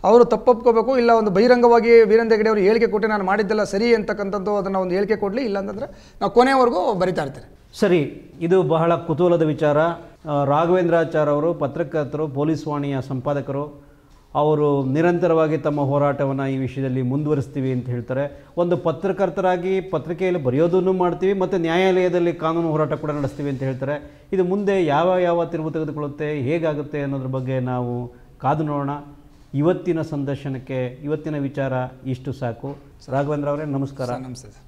ಅವರು ತಪ್ಪೊಪ್ಕೋಬೇಕು ಇಲ್ಲ ಒಂದು ಬಹಿರಂಗವಾಗಿ ವೀರೇಂದ್ರ ಹೆಗಡೆ ಅವರು ಹೇಳಿಕೆ ಕೊಟ್ಟು ನಾನು ಮಾಡಿದ್ದೆಲ್ಲ ಸರಿ ಅಂತಕ್ಕಂಥದ್ದು ಅದನ್ನು ಒಂದು ಹೇಳಿಕೆ ಕೊಡಲಿ ಇಲ್ಲಾಂತಂದರೆ ನಾವು ಕೊನೆಯವರೆಗೂ ಬರಿತಾ ಇರ್ತೀರಿ ಸರಿ ಇದು ಬಹಳ ಕುತೂಹಲದ ವಿಚಾರ ಅವರು ಪತ್ರಕರ್ತರು ಪೊಲೀಸ್ ವಾಣಿಯ ಸಂಪಾದಕರು ಅವರು ನಿರಂತರವಾಗಿ ತಮ್ಮ ಹೋರಾಟವನ್ನು ಈ ವಿಷಯದಲ್ಲಿ ಮುಂದುವರಿಸ್ತೀವಿ ಅಂತ ಹೇಳ್ತಾರೆ ಒಂದು ಪತ್ರಕರ್ತರಾಗಿ ಪತ್ರಿಕೆಯಲ್ಲಿ ಬರೆಯೋದನ್ನು ಮಾಡ್ತೀವಿ ಮತ್ತು ನ್ಯಾಯಾಲಯದಲ್ಲಿ ಕಾನೂನು ಹೋರಾಟ ಕೂಡ ನಡೆಸ್ತೀವಿ ಅಂತ ಹೇಳ್ತಾರೆ ಇದು ಮುಂದೆ ಯಾವ ಯಾವ ತಿರುವು ತೆಗೆದುಕೊಳ್ಳುತ್ತೆ ಹೇಗಾಗುತ್ತೆ ಅನ್ನೋದ್ರ ಬಗ್ಗೆ ನಾವು ಕಾದು ನೋಡೋಣ ಇವತ್ತಿನ ಸಂದರ್ಶನಕ್ಕೆ ಇವತ್ತಿನ ವಿಚಾರ ಇಷ್ಟು ಸಾಕು ರಾಘವೇಂದ್ರ ಅವರೇ ನಮಸ್ಕಾರ ನಮಸ್ತೆ